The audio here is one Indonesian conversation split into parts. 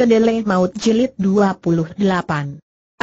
Kedele Maut Jilid 28.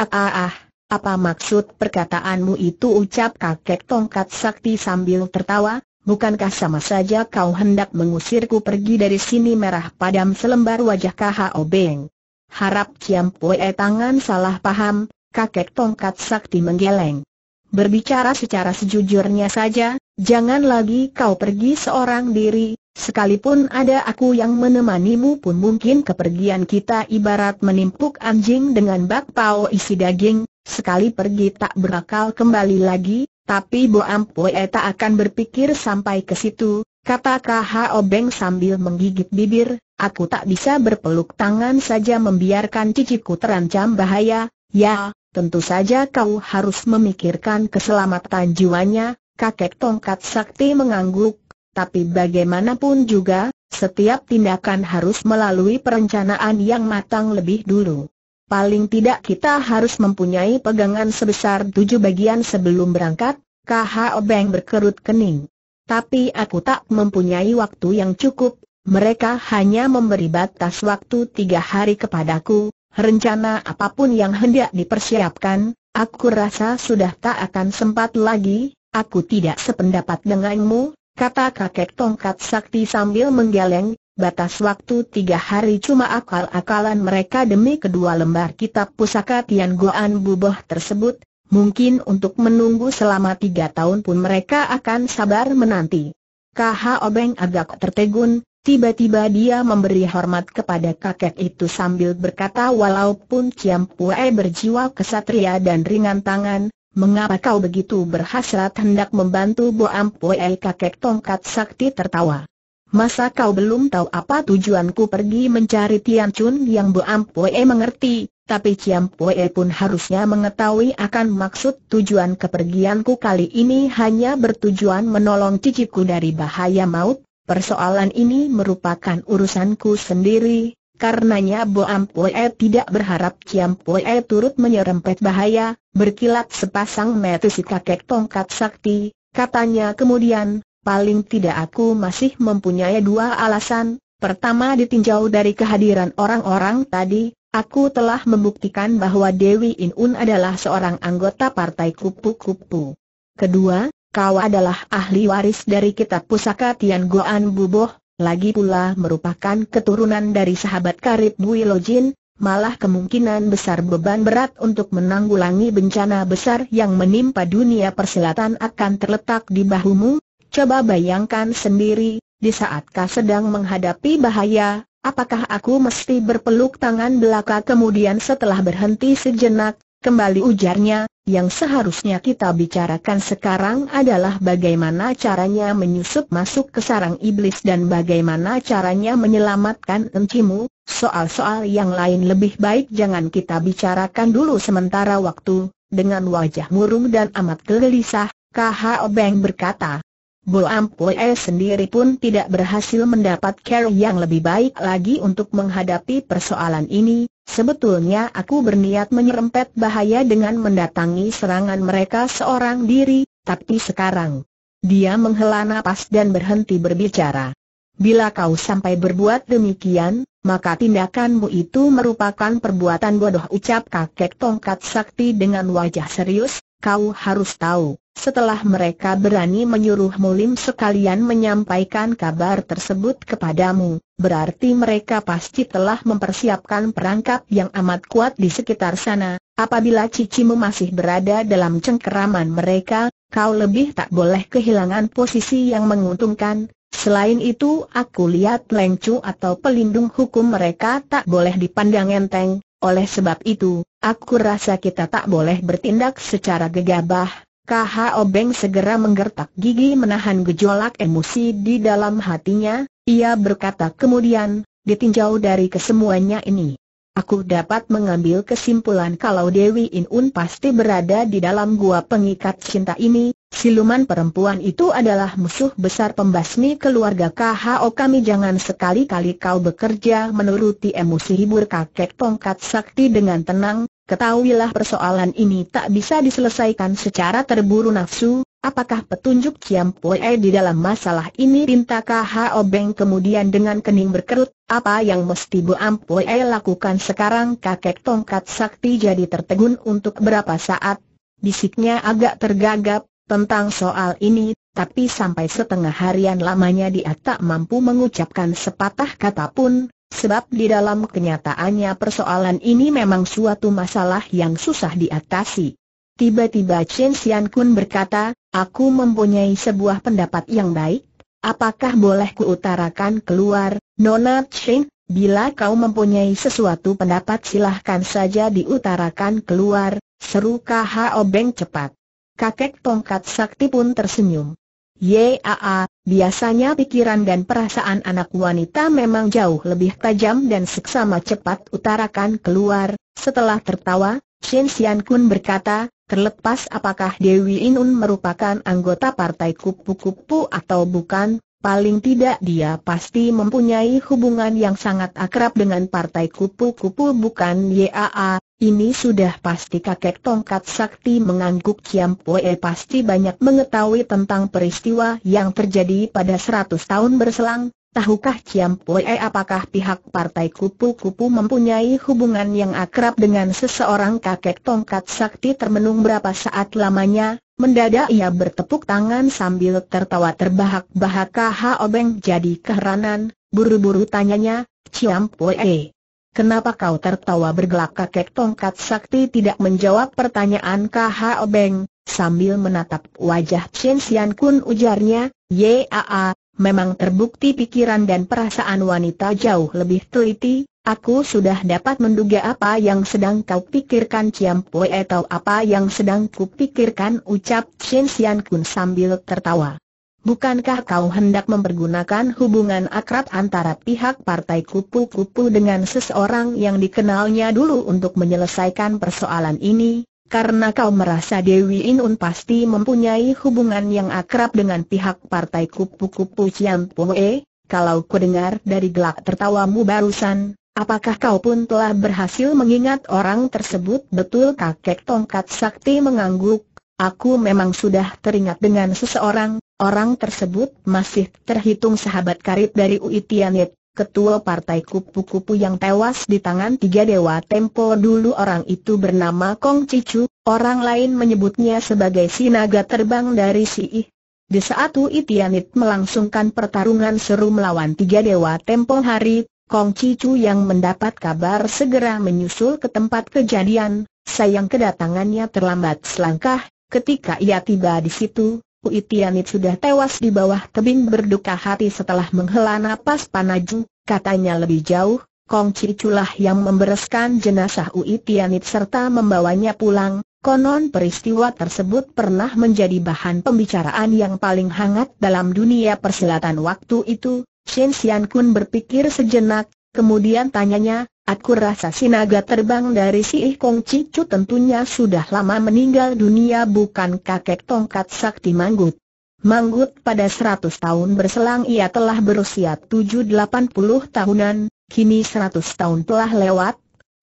Ah ah ah, apa maksud perkataanmu itu ucap kakek tongkat sakti sambil tertawa, bukankah sama saja kau hendak mengusirku pergi dari sini merah padam selembar wajah kaha Obeng? Harap Ciam Pue tangan salah paham, kakek tongkat sakti menggeleng. Berbicara secara sejujurnya saja, Jangan lagi kau pergi seorang diri, sekalipun ada aku yang menemanimu pun mungkin kepergian kita ibarat menimpuk anjing dengan bakpao isi daging, sekali pergi tak berakal kembali lagi, tapi Bo Ampue tak akan berpikir sampai ke situ, kata K.H.O. Obeng sambil menggigit bibir, aku tak bisa berpeluk tangan saja membiarkan ciciku terancam bahaya, ya, tentu saja kau harus memikirkan keselamatan jiwanya, kakek tongkat sakti mengangguk, tapi bagaimanapun juga, setiap tindakan harus melalui perencanaan yang matang lebih dulu. Paling tidak kita harus mempunyai pegangan sebesar tujuh bagian sebelum berangkat, KH Obeng berkerut kening. Tapi aku tak mempunyai waktu yang cukup, mereka hanya memberi batas waktu tiga hari kepadaku, rencana apapun yang hendak dipersiapkan, aku rasa sudah tak akan sempat lagi, Aku tidak sependapat denganmu, kata kakek tongkat sakti sambil menggeleng, batas waktu tiga hari cuma akal-akalan mereka demi kedua lembar kitab pusaka Tian Goan Buboh tersebut, mungkin untuk menunggu selama tiga tahun pun mereka akan sabar menanti. KH Obeng agak tertegun, tiba-tiba dia memberi hormat kepada kakek itu sambil berkata walaupun Ciam Pue berjiwa kesatria dan ringan tangan, Mengapa kau begitu berhasrat hendak membantu Bo Ampuei kakek tongkat sakti tertawa? Masa kau belum tahu apa tujuanku pergi mencari Tian Chun yang Bo Ampoe mengerti, tapi Tian Pue pun harusnya mengetahui akan maksud tujuan kepergianku kali ini hanya bertujuan menolong ciciku dari bahaya maut, persoalan ini merupakan urusanku sendiri, Karenanya Bo Pue tidak berharap Ciam Pue turut menyerempet bahaya, berkilat sepasang metu si kakek tongkat sakti, katanya kemudian, paling tidak aku masih mempunyai dua alasan, pertama ditinjau dari kehadiran orang-orang tadi, aku telah membuktikan bahwa Dewi Inun adalah seorang anggota partai kupu-kupu. Kedua, kau adalah ahli waris dari kitab pusaka Tian Goan Buboh, lagi pula merupakan keturunan dari sahabat karib Bui Lojin, malah kemungkinan besar beban berat untuk menanggulangi bencana besar yang menimpa dunia persilatan akan terletak di bahumu. Coba bayangkan sendiri, di saat kau sedang menghadapi bahaya, apakah aku mesti berpeluk tangan belaka kemudian setelah berhenti sejenak, kembali ujarnya, yang seharusnya kita bicarakan sekarang adalah bagaimana caranya menyusup masuk ke sarang iblis dan bagaimana caranya menyelamatkan encimu, soal-soal yang lain lebih baik jangan kita bicarakan dulu sementara waktu, dengan wajah murung dan amat gelisah, KHO Obeng berkata. Bo Ampue sendiri pun tidak berhasil mendapat care yang lebih baik lagi untuk menghadapi persoalan ini, Sebetulnya aku berniat menyerempet bahaya dengan mendatangi serangan mereka seorang diri, tapi sekarang dia menghela nafas dan berhenti berbicara. Bila kau sampai berbuat demikian, maka tindakanmu itu merupakan perbuatan bodoh ucap kakek tongkat sakti dengan wajah serius, kau harus tahu. Setelah mereka berani menyuruh Mulim sekalian menyampaikan kabar tersebut kepadamu, berarti mereka pasti telah mempersiapkan perangkap yang amat kuat di sekitar sana. Apabila cicimu masih berada dalam cengkeraman mereka, kau lebih tak boleh kehilangan posisi yang menguntungkan. Selain itu aku lihat lengcu atau pelindung hukum mereka tak boleh dipandang enteng. Oleh sebab itu, aku rasa kita tak boleh bertindak secara gegabah KH Obeng segera menggertak gigi menahan gejolak emosi di dalam hatinya, ia berkata kemudian, ditinjau dari kesemuanya ini. Aku dapat mengambil kesimpulan kalau Dewi Inun pasti berada di dalam gua pengikat cinta ini, siluman perempuan itu adalah musuh besar pembasmi keluarga KHO kami jangan sekali-kali kau bekerja menuruti emosi hibur kakek tongkat sakti dengan tenang, Ketahuilah persoalan ini tak bisa diselesaikan secara terburu nafsu, apakah petunjuk Kiam Pue di dalam masalah ini pinta H.O. Beng kemudian dengan kening berkerut, apa yang mesti Bu Am Pue lakukan sekarang kakek tongkat sakti jadi tertegun untuk berapa saat, bisiknya agak tergagap, tentang soal ini, tapi sampai setengah harian lamanya dia tak mampu mengucapkan sepatah kata pun, Sebab di dalam kenyataannya persoalan ini memang suatu masalah yang susah diatasi. Tiba-tiba Chen Xian Kun berkata, aku mempunyai sebuah pendapat yang baik, apakah boleh kuutarakan keluar, Nona Chen, bila kau mempunyai sesuatu pendapat silahkan saja diutarakan keluar, seru K.H.O. Obeng cepat. Kakek tongkat sakti pun tersenyum. Yaa, biasanya pikiran dan perasaan anak wanita memang jauh lebih tajam dan seksama cepat utarakan keluar. Setelah tertawa, Shen Xian Kun berkata, terlepas apakah Dewi Inun merupakan anggota partai kupu-kupu atau bukan, Paling tidak dia pasti mempunyai hubungan yang sangat akrab dengan partai kupu-kupu bukan YAA, ini sudah pasti kakek tongkat sakti mengangguk Kiam Poe pasti banyak mengetahui tentang peristiwa yang terjadi pada 100 tahun berselang, tahukah Kiam Poe apakah pihak partai kupu-kupu mempunyai hubungan yang akrab dengan seseorang kakek tongkat sakti termenung berapa saat lamanya, Mendadak ia bertepuk tangan sambil tertawa terbahak-bahak Kah Obeng jadi keheranan, buru-buru tanyanya, Ciam Poe. Kenapa kau tertawa bergelak kakek tongkat sakti tidak menjawab pertanyaan Kah Obeng, sambil menatap wajah Chen Sian Kun ujarnya, Yaa, memang terbukti pikiran dan perasaan wanita jauh lebih teliti, Aku sudah dapat menduga apa yang sedang kau pikirkan Ciam Pue atau apa yang sedang kupikirkan ucap Chen Xian Kun sambil tertawa. Bukankah kau hendak mempergunakan hubungan akrab antara pihak partai kupu-kupu dengan seseorang yang dikenalnya dulu untuk menyelesaikan persoalan ini? Karena kau merasa Dewi Inun pasti mempunyai hubungan yang akrab dengan pihak partai kupu-kupu Ciam Pue, kalau ku dengar dari gelak tertawamu barusan, Apakah kau pun telah berhasil mengingat orang tersebut betul kakek tongkat sakti mengangguk? Aku memang sudah teringat dengan seseorang, orang tersebut masih terhitung sahabat karib dari Uitianit, ketua partai kupu-kupu yang tewas di tangan tiga dewa tempo dulu orang itu bernama Kong Cicu, orang lain menyebutnya sebagai si naga terbang dari si ih. Di saat Uitianit melangsungkan pertarungan seru melawan tiga dewa tempo hari, Kong Cicu yang mendapat kabar segera menyusul ke tempat kejadian, sayang kedatangannya terlambat selangkah, ketika ia tiba di situ, Ui Tianit sudah tewas di bawah tebing berduka hati setelah menghela napas panaju, katanya lebih jauh, Kong Ciculah yang membereskan jenazah Ui Tianit serta membawanya pulang, Konon peristiwa tersebut pernah menjadi bahan pembicaraan yang paling hangat dalam dunia persilatan waktu itu, Shen Xian Kun berpikir sejenak, kemudian tanyanya, aku rasa si naga terbang dari si Ih Kong Cicu tentunya sudah lama meninggal dunia bukan kakek tongkat sakti Manggut. Manggut pada seratus tahun berselang ia telah berusia tujuh delapan puluh tahunan, kini seratus tahun telah lewat,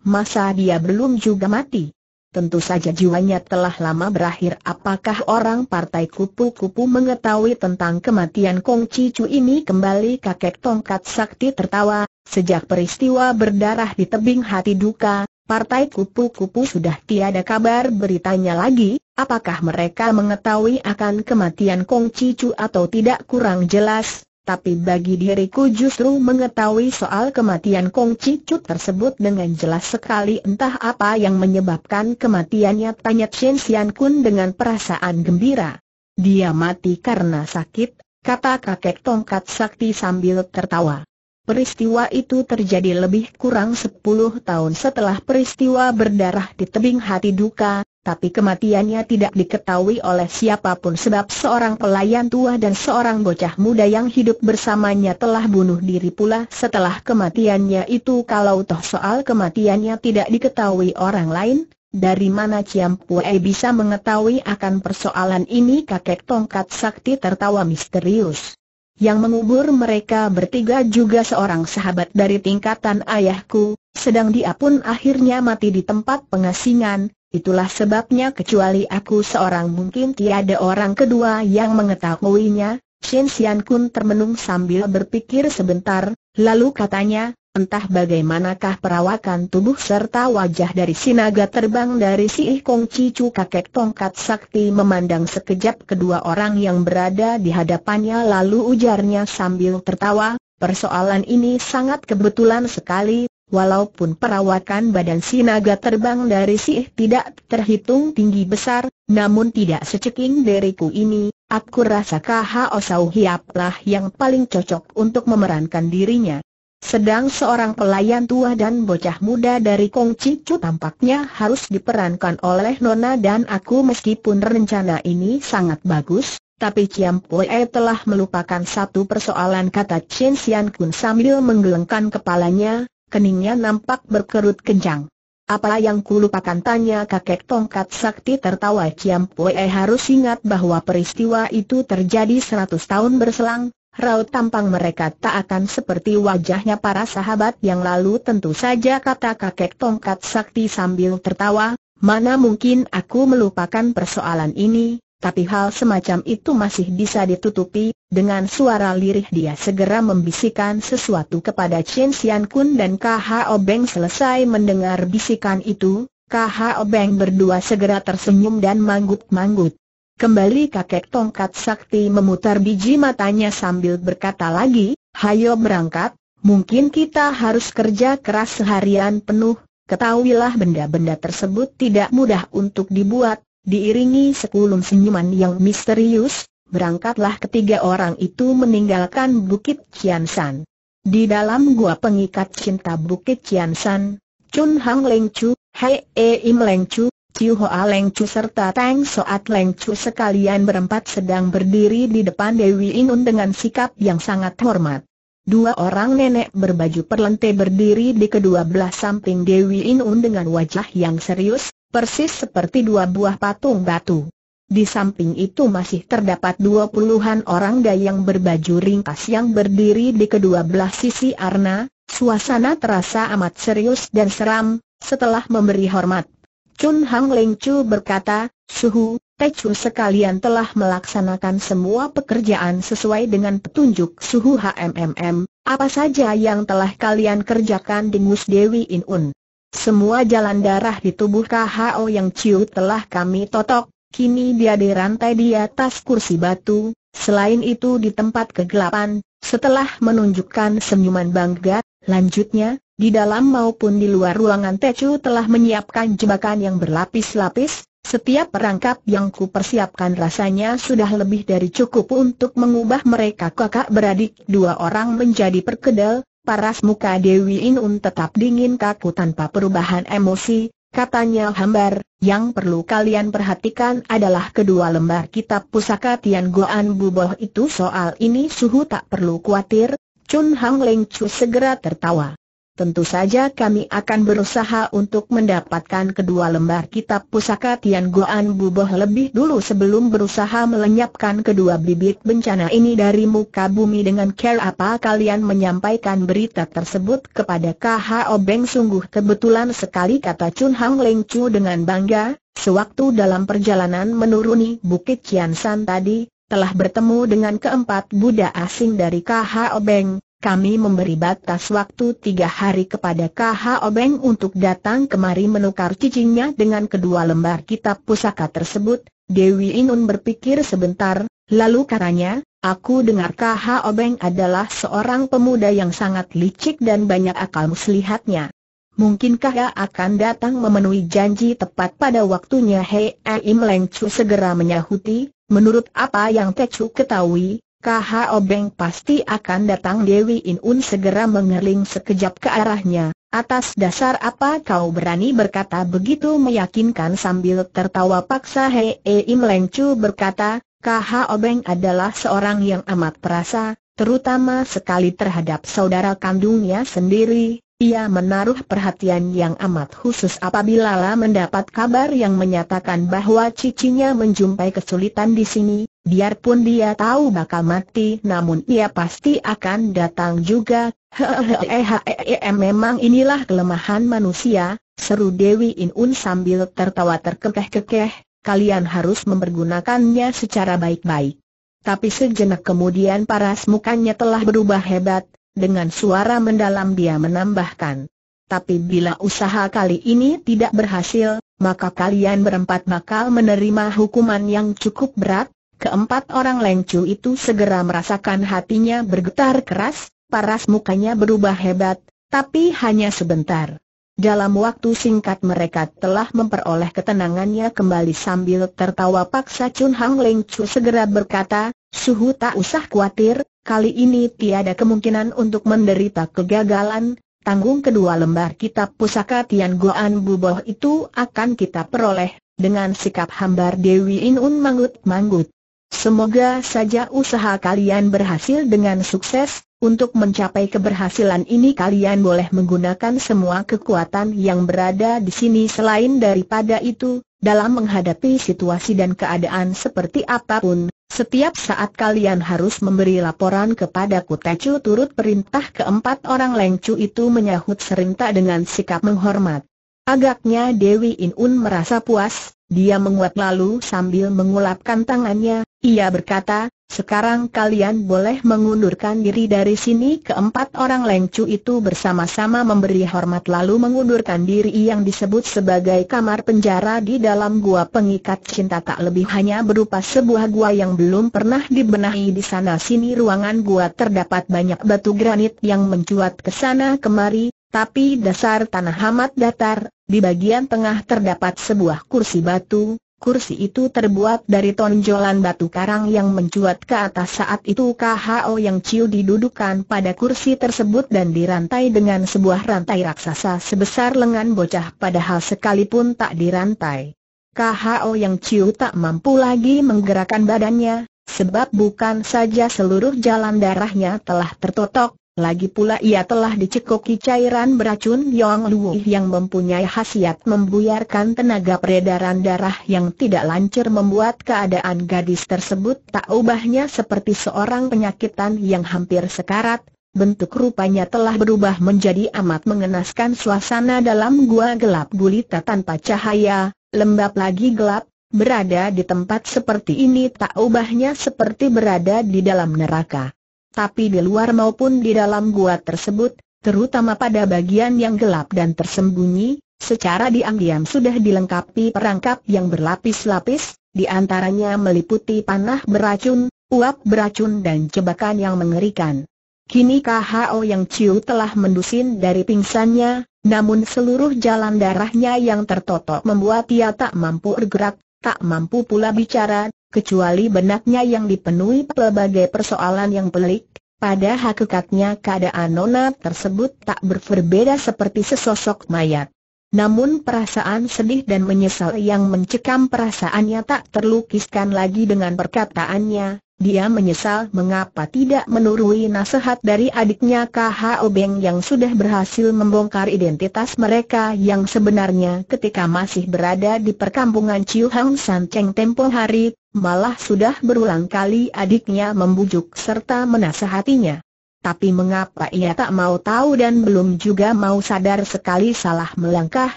masa dia belum juga mati. Tentu saja jiwanya telah lama berakhir apakah orang partai kupu-kupu mengetahui tentang kematian Kong Cicu ini kembali kakek tongkat sakti tertawa, sejak peristiwa berdarah di tebing hati duka, partai kupu-kupu sudah tiada kabar beritanya lagi, apakah mereka mengetahui akan kematian Kong Cicu atau tidak kurang jelas, tapi bagi diriku justru mengetahui soal kematian Kong Cicut tersebut dengan jelas sekali entah apa yang menyebabkan kematiannya tanya Chen Xian Kun dengan perasaan gembira. Dia mati karena sakit, kata kakek tongkat sakti sambil tertawa. Peristiwa itu terjadi lebih kurang 10 tahun setelah peristiwa berdarah di tebing hati duka, tapi kematiannya tidak diketahui oleh siapapun sebab seorang pelayan tua dan seorang bocah muda yang hidup bersamanya telah bunuh diri pula setelah kematiannya itu kalau toh soal kematiannya tidak diketahui orang lain, dari mana Ciam Pue bisa mengetahui akan persoalan ini kakek tongkat sakti tertawa misterius. Yang mengubur mereka bertiga juga seorang sahabat dari tingkatan ayahku, sedang dia pun akhirnya mati di tempat pengasingan, Itulah sebabnya kecuali aku seorang mungkin tiada orang kedua yang mengetahuinya, Shin Xian Kun termenung sambil berpikir sebentar, lalu katanya, entah bagaimanakah perawakan tubuh serta wajah dari sinaga terbang dari si Kong Cicu kakek tongkat sakti memandang sekejap kedua orang yang berada di hadapannya lalu ujarnya sambil tertawa, persoalan ini sangat kebetulan sekali, walaupun perawakan badan si naga terbang dari sih tidak terhitung tinggi besar, namun tidak seceking diriku ini, aku rasa K.H.O. Sau Hiaplah yang paling cocok untuk memerankan dirinya. Sedang seorang pelayan tua dan bocah muda dari Kong Cicu tampaknya harus diperankan oleh Nona dan aku meskipun rencana ini sangat bagus, tapi Chiam Pue telah melupakan satu persoalan kata Chen Sian Kun sambil menggelengkan kepalanya, keningnya nampak berkerut kencang. Apa yang kulupakan tanya kakek tongkat sakti tertawa Ciam Pue harus ingat bahwa peristiwa itu terjadi seratus tahun berselang, raut tampang mereka tak akan seperti wajahnya para sahabat yang lalu tentu saja kata kakek tongkat sakti sambil tertawa, mana mungkin aku melupakan persoalan ini, tapi hal semacam itu masih bisa ditutupi, dengan suara lirih dia segera membisikkan sesuatu kepada Chen Xian Kun dan KHO Beng selesai mendengar bisikan itu, KHO Beng berdua segera tersenyum dan manggut-manggut. Kembali kakek tongkat sakti memutar biji matanya sambil berkata lagi, hayo berangkat, mungkin kita harus kerja keras seharian penuh, ketahuilah benda-benda tersebut tidak mudah untuk dibuat, diiringi sekulum senyuman yang misterius, berangkatlah ketiga orang itu meninggalkan Bukit Kiansan. Di dalam gua pengikat cinta Bukit Kiansan, Chun Hang Leng Chu, Hei e Im Leng Chu, Chiu Hoa Leng Chu serta Tang Soat Leng Chu sekalian berempat sedang berdiri di depan Dewi Inun dengan sikap yang sangat hormat. Dua orang nenek berbaju perlente berdiri di kedua belah samping Dewi Inun dengan wajah yang serius, persis seperti dua buah patung batu. Di samping itu masih terdapat dua puluhan orang dayang berbaju ringkas yang berdiri di kedua belah sisi arna, suasana terasa amat serius dan seram, setelah memberi hormat. Chun Hang Leng Chu berkata, Suhu, Chu sekalian telah melaksanakan semua pekerjaan sesuai dengan petunjuk Suhu HMMM, apa saja yang telah kalian kerjakan di Mus Dewi Inun. Semua jalan darah di tubuh KHO yang Ciu telah kami totok, kini dia dirantai di atas kursi batu, selain itu di tempat kegelapan, setelah menunjukkan senyuman bangga, lanjutnya, di dalam maupun di luar ruangan Tecu telah menyiapkan jebakan yang berlapis-lapis, setiap perangkap yang kupersiapkan rasanya sudah lebih dari cukup untuk mengubah mereka kakak beradik dua orang menjadi perkedel, paras muka Dewi Inun tetap dingin kaku tanpa perubahan emosi, katanya hambar, yang perlu kalian perhatikan adalah kedua lembar kitab pusaka Tian Goan Buboh itu soal ini suhu tak perlu khawatir, Chun Hang Leng Chu segera tertawa. Tentu saja kami akan berusaha untuk mendapatkan kedua lembar kitab pusaka Tian Guan Buboh lebih dulu sebelum berusaha melenyapkan kedua bibit bencana ini dari muka bumi dengan care apa kalian menyampaikan berita tersebut kepada KHO Beng sungguh kebetulan sekali kata Chun Hang Leng Chu dengan bangga, sewaktu dalam perjalanan menuruni Bukit Chian tadi, telah bertemu dengan keempat Buddha asing dari KHO Beng kami memberi batas waktu tiga hari kepada KH Obeng untuk datang kemari menukar cicingnya dengan kedua lembar kitab pusaka tersebut. Dewi Inun berpikir sebentar, lalu katanya, aku dengar KH Obeng adalah seorang pemuda yang sangat licik dan banyak akal muslihatnya. Mungkinkah ia akan datang memenuhi janji tepat pada waktunya Hei Im Leng Chu segera menyahuti, menurut apa yang Tecu ketahui, KHO Obeng pasti akan datang Dewi Inun segera mengerling sekejap ke arahnya. Atas dasar apa kau berani berkata begitu meyakinkan sambil tertawa paksa Hei Im Leng Chu berkata, KHO Obeng adalah seorang yang amat perasa, terutama sekali terhadap saudara kandungnya sendiri, ia menaruh perhatian yang amat khusus apabila La mendapat kabar yang menyatakan bahwa cicinya menjumpai kesulitan di sini, biarpun dia tahu bakal mati namun ia pasti akan datang juga. Hehehe memang inilah kelemahan manusia, seru Dewi Inun sambil tertawa terkekeh-kekeh, kalian harus mempergunakannya secara baik-baik. Tapi sejenak kemudian paras mukanya telah berubah hebat, dengan suara mendalam dia menambahkan. Tapi bila usaha kali ini tidak berhasil, maka kalian berempat bakal menerima hukuman yang cukup berat. Keempat orang lengcu itu segera merasakan hatinya bergetar keras, paras mukanya berubah hebat, tapi hanya sebentar. Dalam waktu singkat mereka telah memperoleh ketenangannya kembali sambil tertawa paksa Chun Hang Leng Chu segera berkata, Suhu tak usah khawatir, kali ini tiada kemungkinan untuk menderita kegagalan, tanggung kedua lembar kitab pusaka Tian Goan Buboh itu akan kita peroleh, dengan sikap hambar Dewi Inun mangut-mangut. Semoga saja usaha kalian berhasil dengan sukses, untuk mencapai keberhasilan ini kalian boleh menggunakan semua kekuatan yang berada di sini selain daripada itu, dalam menghadapi situasi dan keadaan seperti apapun, setiap saat kalian harus memberi laporan kepada Kutecu turut perintah keempat orang lengcu itu menyahut serentak dengan sikap menghormat. Agaknya Dewi Inun merasa puas, dia menguat lalu sambil mengulapkan tangannya, ia berkata, sekarang kalian boleh mengundurkan diri dari sini Keempat orang lengcu itu bersama-sama memberi hormat lalu mengundurkan diri yang disebut sebagai kamar penjara di dalam gua pengikat cinta tak lebih hanya berupa sebuah gua yang belum pernah dibenahi di sana sini ruangan gua terdapat banyak batu granit yang mencuat ke sana kemari, tapi dasar tanah amat datar, di bagian tengah terdapat sebuah kursi batu, Kursi itu terbuat dari tonjolan batu karang yang mencuat ke atas saat itu KHO yang Ciu didudukan pada kursi tersebut dan dirantai dengan sebuah rantai raksasa sebesar lengan bocah padahal sekalipun tak dirantai. KHO yang Ciu tak mampu lagi menggerakkan badannya, sebab bukan saja seluruh jalan darahnya telah tertotok, lagi pula ia telah dicekoki cairan beracun Yong Luo yang mempunyai khasiat membuyarkan tenaga peredaran darah yang tidak lancar membuat keadaan gadis tersebut tak ubahnya seperti seorang penyakitan yang hampir sekarat, bentuk rupanya telah berubah menjadi amat mengenaskan suasana dalam gua gelap gulita tanpa cahaya, lembab lagi gelap, berada di tempat seperti ini tak ubahnya seperti berada di dalam neraka tapi di luar maupun di dalam gua tersebut, terutama pada bagian yang gelap dan tersembunyi, secara diam-diam sudah dilengkapi perangkap yang berlapis-lapis, di antaranya meliputi panah beracun, uap beracun dan jebakan yang mengerikan. Kini KHO yang Ciu telah mendusin dari pingsannya, namun seluruh jalan darahnya yang tertotok membuat ia tak mampu bergerak, tak mampu pula bicara, kecuali benaknya yang dipenuhi pelbagai persoalan yang pelik, pada hakikatnya keadaan Nona tersebut tak berbeda seperti sesosok mayat. Namun perasaan sedih dan menyesal yang mencekam perasaannya tak terlukiskan lagi dengan perkataannya, dia menyesal mengapa tidak menurui nasihat dari adiknya KH Obeng yang sudah berhasil membongkar identitas mereka yang sebenarnya ketika masih berada di perkampungan Chiu Hang San Cheng tempo hari, malah sudah berulang kali adiknya membujuk serta menasehatinya. Tapi mengapa ia tak mau tahu dan belum juga mau sadar sekali salah melangkah,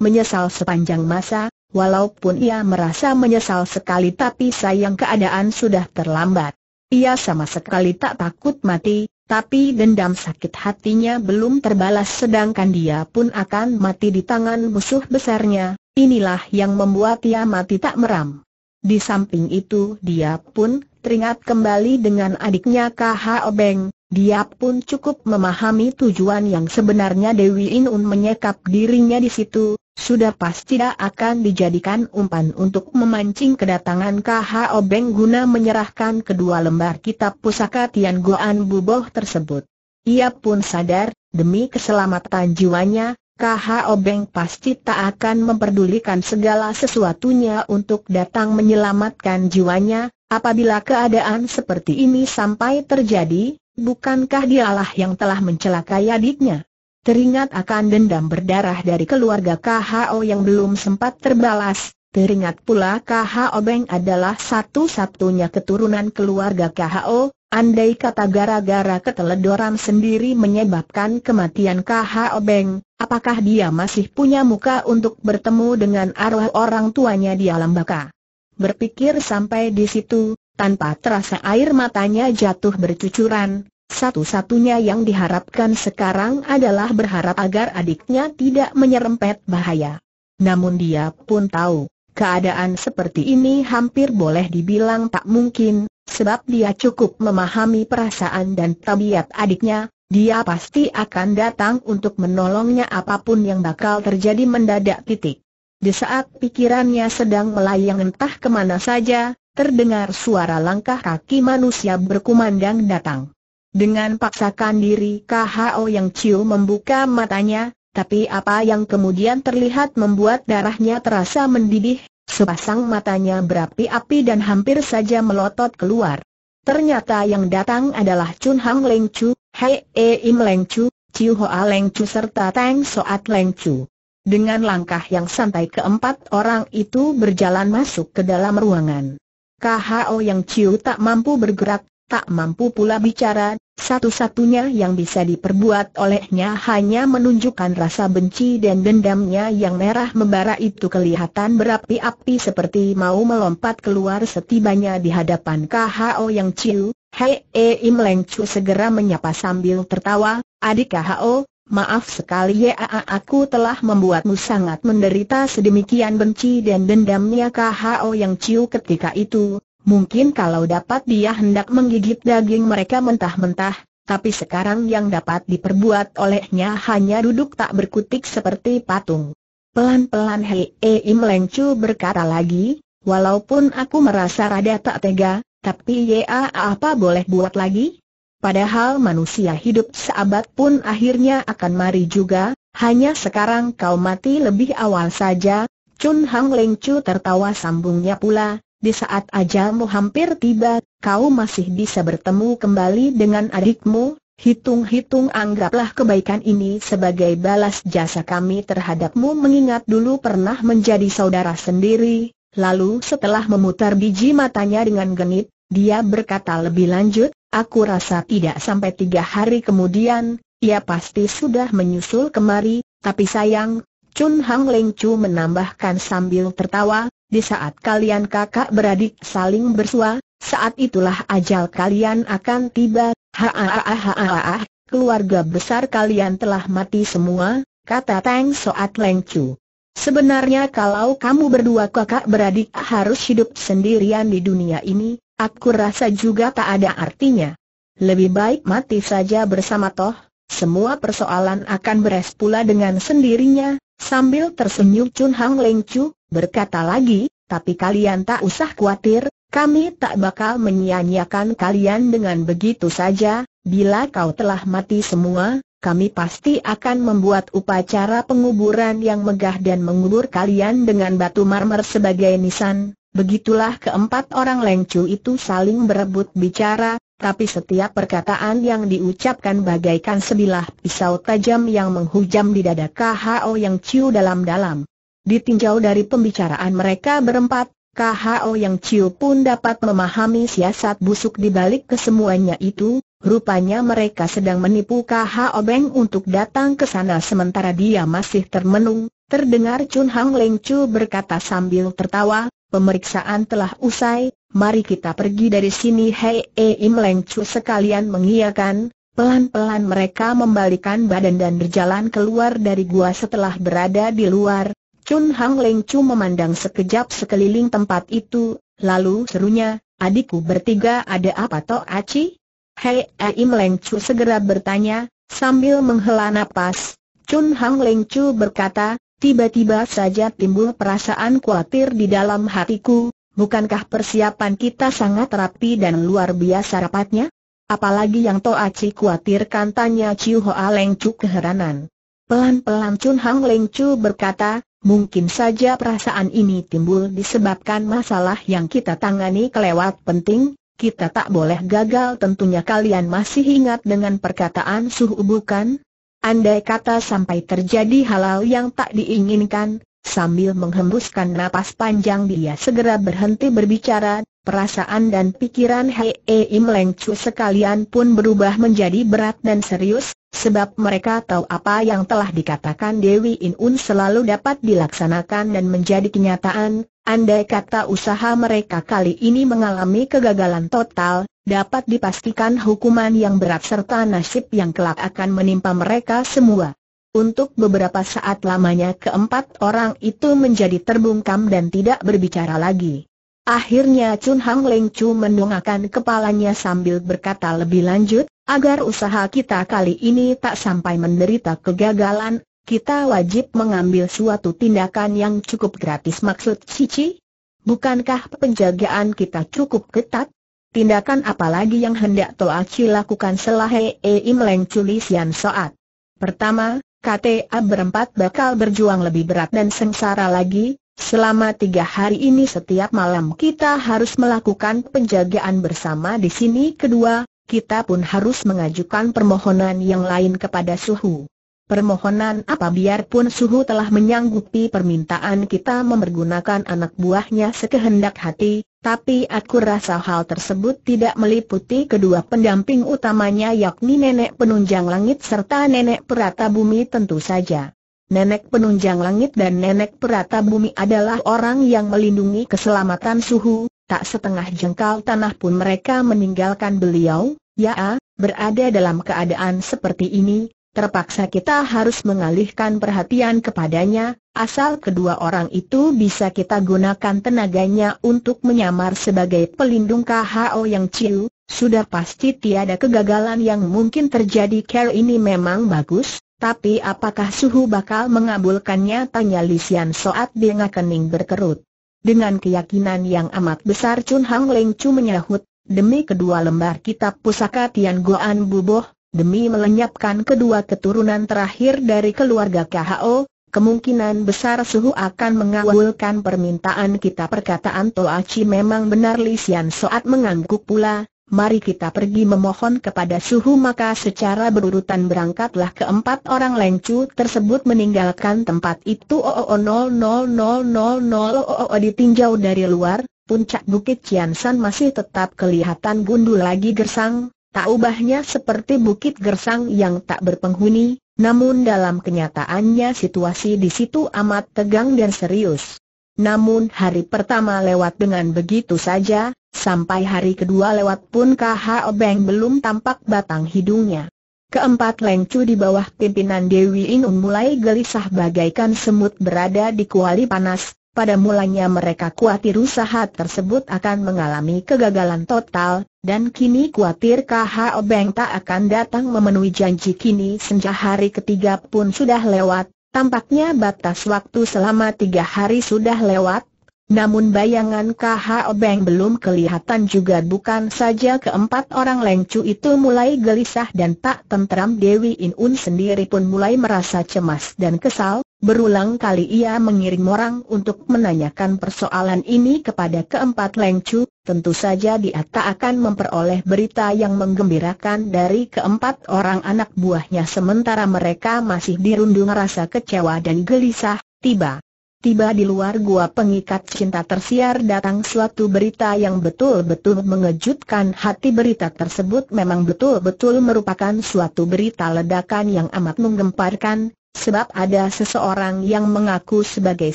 menyesal sepanjang masa, Walaupun ia merasa menyesal sekali tapi sayang keadaan sudah terlambat. Ia sama sekali tak takut mati, tapi dendam sakit hatinya belum terbalas sedangkan dia pun akan mati di tangan musuh besarnya, inilah yang membuat ia mati tak meram. Di samping itu dia pun teringat kembali dengan adiknya KH Obeng, dia pun cukup memahami tujuan yang sebenarnya Dewi Inun menyekap dirinya di situ, sudah pasti tidak akan dijadikan umpan untuk memancing kedatangan KH Obeng guna menyerahkan kedua lembar kitab pusaka Tian Goan Buboh tersebut. Ia pun sadar, demi keselamatan jiwanya, KH Obeng pasti tak akan memperdulikan segala sesuatunya untuk datang menyelamatkan jiwanya, apabila keadaan seperti ini sampai terjadi, bukankah dialah yang telah mencelakai adiknya? Teringat akan dendam berdarah dari keluarga KHO yang belum sempat terbalas, teringat pula KHO Beng adalah satu-satunya keturunan keluarga KHO, andai kata gara-gara keteledoran sendiri menyebabkan kematian KHO Beng, apakah dia masih punya muka untuk bertemu dengan arwah orang tuanya di alam baka? Berpikir sampai di situ, tanpa terasa air matanya jatuh bercucuran, satu-satunya yang diharapkan sekarang adalah berharap agar adiknya tidak menyerempet bahaya. Namun dia pun tahu, keadaan seperti ini hampir boleh dibilang tak mungkin, sebab dia cukup memahami perasaan dan tabiat adiknya, dia pasti akan datang untuk menolongnya apapun yang bakal terjadi mendadak titik. Di saat pikirannya sedang melayang entah kemana saja, terdengar suara langkah kaki manusia berkumandang datang. Dengan paksakan diri KHO yang Ciu membuka matanya, tapi apa yang kemudian terlihat membuat darahnya terasa mendidih, sepasang matanya berapi-api dan hampir saja melotot keluar. Ternyata yang datang adalah Chun Hang Leng Chu, Hei E Im Leng Chu, Ciu Hoa Leng Chu serta Tang Soat Leng Chu. Dengan langkah yang santai keempat orang itu berjalan masuk ke dalam ruangan. KHO yang Ciu tak mampu bergerak, tak mampu pula bicara, satu-satunya yang bisa diperbuat olehnya hanya menunjukkan rasa benci dan dendamnya yang merah membara itu kelihatan berapi-api seperti mau melompat keluar setibanya di hadapan KHO Yang ciu. Hei e Im Leng Chu segera menyapa sambil tertawa, adik KHO, maaf sekali ya aku telah membuatmu sangat menderita sedemikian benci dan dendamnya KHO Yang ciu ketika itu, Mungkin kalau dapat dia hendak menggigit daging mereka mentah-mentah, tapi sekarang yang dapat diperbuat olehnya hanya duduk tak berkutik seperti patung. Pelan-pelan Hei Ei Melengcu berkata lagi, walaupun aku merasa rada tak tega, tapi ya apa boleh buat lagi? Padahal manusia hidup seabad pun akhirnya akan mari juga, hanya sekarang kau mati lebih awal saja. Chun Hang Lengcu tertawa sambungnya pula, di saat ajalmu hampir tiba, kau masih bisa bertemu kembali dengan adikmu, hitung-hitung anggaplah kebaikan ini sebagai balas jasa kami terhadapmu mengingat dulu pernah menjadi saudara sendiri, lalu setelah memutar biji matanya dengan genit, dia berkata lebih lanjut, aku rasa tidak sampai tiga hari kemudian, ia pasti sudah menyusul kemari, tapi sayang, Chun Hang Leng Chu menambahkan sambil tertawa, di saat kalian kakak beradik saling bersua, saat itulah ajal kalian akan tiba, haaaha keluarga besar kalian telah mati semua, kata Tang Soat Leng Chu. Sebenarnya kalau kamu berdua kakak beradik harus hidup sendirian di dunia ini, aku rasa juga tak ada artinya. Lebih baik mati saja bersama toh, semua persoalan akan beres pula dengan sendirinya, Sambil tersenyum Chun Hang Leng Chu, berkata lagi, tapi kalian tak usah khawatir, kami tak bakal menyia-nyiakan kalian dengan begitu saja, bila kau telah mati semua, kami pasti akan membuat upacara penguburan yang megah dan mengubur kalian dengan batu marmer sebagai nisan. Begitulah keempat orang Leng Chu itu saling berebut bicara, tapi setiap perkataan yang diucapkan bagaikan sebilah pisau tajam yang menghujam di dada KHO yang Ciu dalam-dalam. Ditinjau dari pembicaraan mereka berempat, KHO yang Ciu pun dapat memahami siasat busuk di balik kesemuanya itu, rupanya mereka sedang menipu KHO Beng untuk datang ke sana sementara dia masih termenung, terdengar Chun Hang Leng Chu berkata sambil tertawa, pemeriksaan telah usai, mari kita pergi dari sini Hei e Im Leng Chu sekalian mengiakan. pelan-pelan mereka membalikan badan dan berjalan keluar dari gua setelah berada di luar, Chun Hang Leng Chu memandang sekejap sekeliling tempat itu, lalu serunya, adikku bertiga ada apa toh Aci? Hei e Im Leng Chu segera bertanya, sambil menghela napas, Chun Hang Leng Chu berkata, Tiba-tiba saja timbul perasaan khawatir di dalam hatiku, bukankah persiapan kita sangat rapi dan luar biasa rapatnya? Apalagi yang Toa Cik khawatirkan tanya Chiu Hoa Leng Chu keheranan. Pelan-pelan Chun Hang Leng Chu berkata, mungkin saja perasaan ini timbul disebabkan masalah yang kita tangani kelewat penting, kita tak boleh gagal tentunya kalian masih ingat dengan perkataan suhu bukan? Andai kata sampai terjadi halal yang tak diinginkan, sambil menghembuskan napas panjang dia segera berhenti berbicara, perasaan dan pikiran Hei e Im Leng Chu sekalian pun berubah menjadi berat dan serius, sebab mereka tahu apa yang telah dikatakan Dewi In Un selalu dapat dilaksanakan dan menjadi kenyataan, Andai kata usaha mereka kali ini mengalami kegagalan total, dapat dipastikan hukuman yang berat serta nasib yang kelak akan menimpa mereka semua. Untuk beberapa saat lamanya keempat orang itu menjadi terbungkam dan tidak berbicara lagi. Akhirnya Chun Hang Leng Chu mendongakkan kepalanya sambil berkata lebih lanjut, agar usaha kita kali ini tak sampai menderita kegagalan, kita wajib mengambil suatu tindakan yang cukup gratis maksud Cici? Bukankah penjagaan kita cukup ketat? Tindakan apalagi yang hendak Toa Toaci lakukan selah Hei Leng Culi Sian Soat? Pertama, KTA berempat bakal berjuang lebih berat dan sengsara lagi, Selama tiga hari ini setiap malam kita harus melakukan penjagaan bersama di sini Kedua, kita pun harus mengajukan permohonan yang lain kepada Suhu Permohonan apa biarpun suhu telah menyanggupi permintaan kita mempergunakan anak buahnya sekehendak hati, tapi aku rasa hal tersebut tidak meliputi kedua pendamping utamanya yakni nenek penunjang langit serta nenek perata bumi tentu saja. Nenek penunjang langit dan nenek perata bumi adalah orang yang melindungi keselamatan suhu, tak setengah jengkal tanah pun mereka meninggalkan beliau, ya berada dalam keadaan seperti ini, terpaksa kita harus mengalihkan perhatian kepadanya, asal kedua orang itu bisa kita gunakan tenaganya untuk menyamar sebagai pelindung KHO yang ciu, sudah pasti tiada kegagalan yang mungkin terjadi care ini memang bagus, tapi apakah suhu bakal mengabulkannya tanya Lisian Soat dengan kening berkerut. Dengan keyakinan yang amat besar Chun Hang Leng Chu menyahut, demi kedua lembar kitab pusaka Tian Goan Buboh, demi melenyapkan kedua keturunan terakhir dari keluarga KHO, kemungkinan besar suhu akan mengawulkan permintaan kita perkataan Toachi memang benar Li Sian Soat mengangguk pula, mari kita pergi memohon kepada suhu maka secara berurutan berangkatlah keempat orang lengcu tersebut meninggalkan tempat itu oo oh, oo oh, oh, ditinjau dari luar, puncak bukit Ciansan masih tetap kelihatan gundul lagi gersang, tak ubahnya seperti bukit gersang yang tak berpenghuni, namun dalam kenyataannya situasi di situ amat tegang dan serius. Namun hari pertama lewat dengan begitu saja, sampai hari kedua lewat pun KH Obeng belum tampak batang hidungnya. Keempat lengcu di bawah pimpinan Dewi Inun mulai gelisah bagaikan semut berada di kuali panas, pada mulanya mereka khawatir usaha tersebut akan mengalami kegagalan total, dan kini khawatir KHO Beng tak akan datang memenuhi janji kini senja hari ketiga pun sudah lewat, tampaknya batas waktu selama tiga hari sudah lewat, namun bayangan KHO Beng belum kelihatan juga bukan saja keempat orang lengcu itu mulai gelisah dan tak tentram Dewi Inun sendiri pun mulai merasa cemas dan kesal, Berulang kali ia mengirim orang untuk menanyakan persoalan ini kepada keempat Lengcu, tentu saja dia tak akan memperoleh berita yang menggembirakan dari keempat orang anak buahnya sementara mereka masih dirundung rasa kecewa dan gelisah, tiba. Tiba di luar gua pengikat cinta tersiar datang suatu berita yang betul-betul mengejutkan hati berita tersebut memang betul-betul merupakan suatu berita ledakan yang amat menggemparkan, sebab ada seseorang yang mengaku sebagai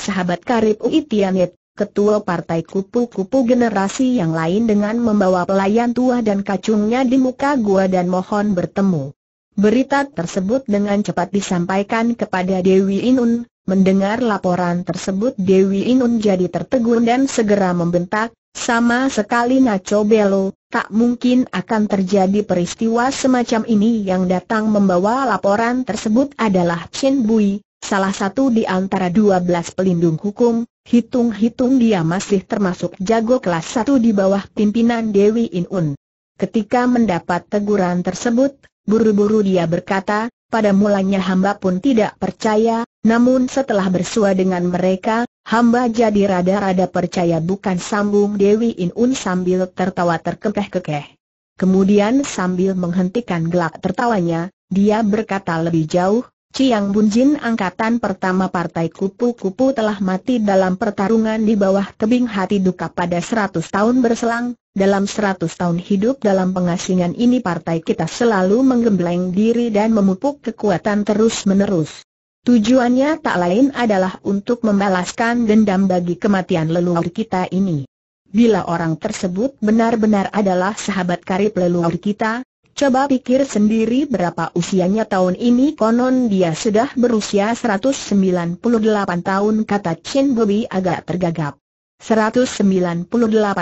sahabat karib Ui ketua partai kupu-kupu generasi yang lain dengan membawa pelayan tua dan kacungnya di muka gua dan mohon bertemu. Berita tersebut dengan cepat disampaikan kepada Dewi Inun, mendengar laporan tersebut Dewi Inun jadi tertegun dan segera membentak, sama sekali ngaco Belo, tak mungkin akan terjadi peristiwa semacam ini yang datang membawa laporan tersebut adalah Chen Bui, salah satu di antara dua belas pelindung hukum, hitung-hitung dia masih termasuk jago kelas satu di bawah pimpinan Dewi In Un. Ketika mendapat teguran tersebut, buru-buru dia berkata, pada mulanya hamba pun tidak percaya, namun setelah bersua dengan mereka, Hamba jadi rada-rada percaya bukan sambung Dewi Inun sambil tertawa terkekeh-kekeh. Kemudian sambil menghentikan gelak tertawanya, dia berkata lebih jauh, Ciang Bunjin angkatan pertama partai kupu-kupu telah mati dalam pertarungan di bawah tebing hati duka pada seratus tahun berselang, dalam seratus tahun hidup dalam pengasingan ini partai kita selalu menggembleng diri dan memupuk kekuatan terus-menerus. Tujuannya tak lain adalah untuk membalaskan dendam bagi kematian leluhur kita ini. Bila orang tersebut benar-benar adalah sahabat karib leluhur kita, coba pikir sendiri berapa usianya tahun ini konon dia sudah berusia 198 tahun kata Chen Bobi agak tergagap. 198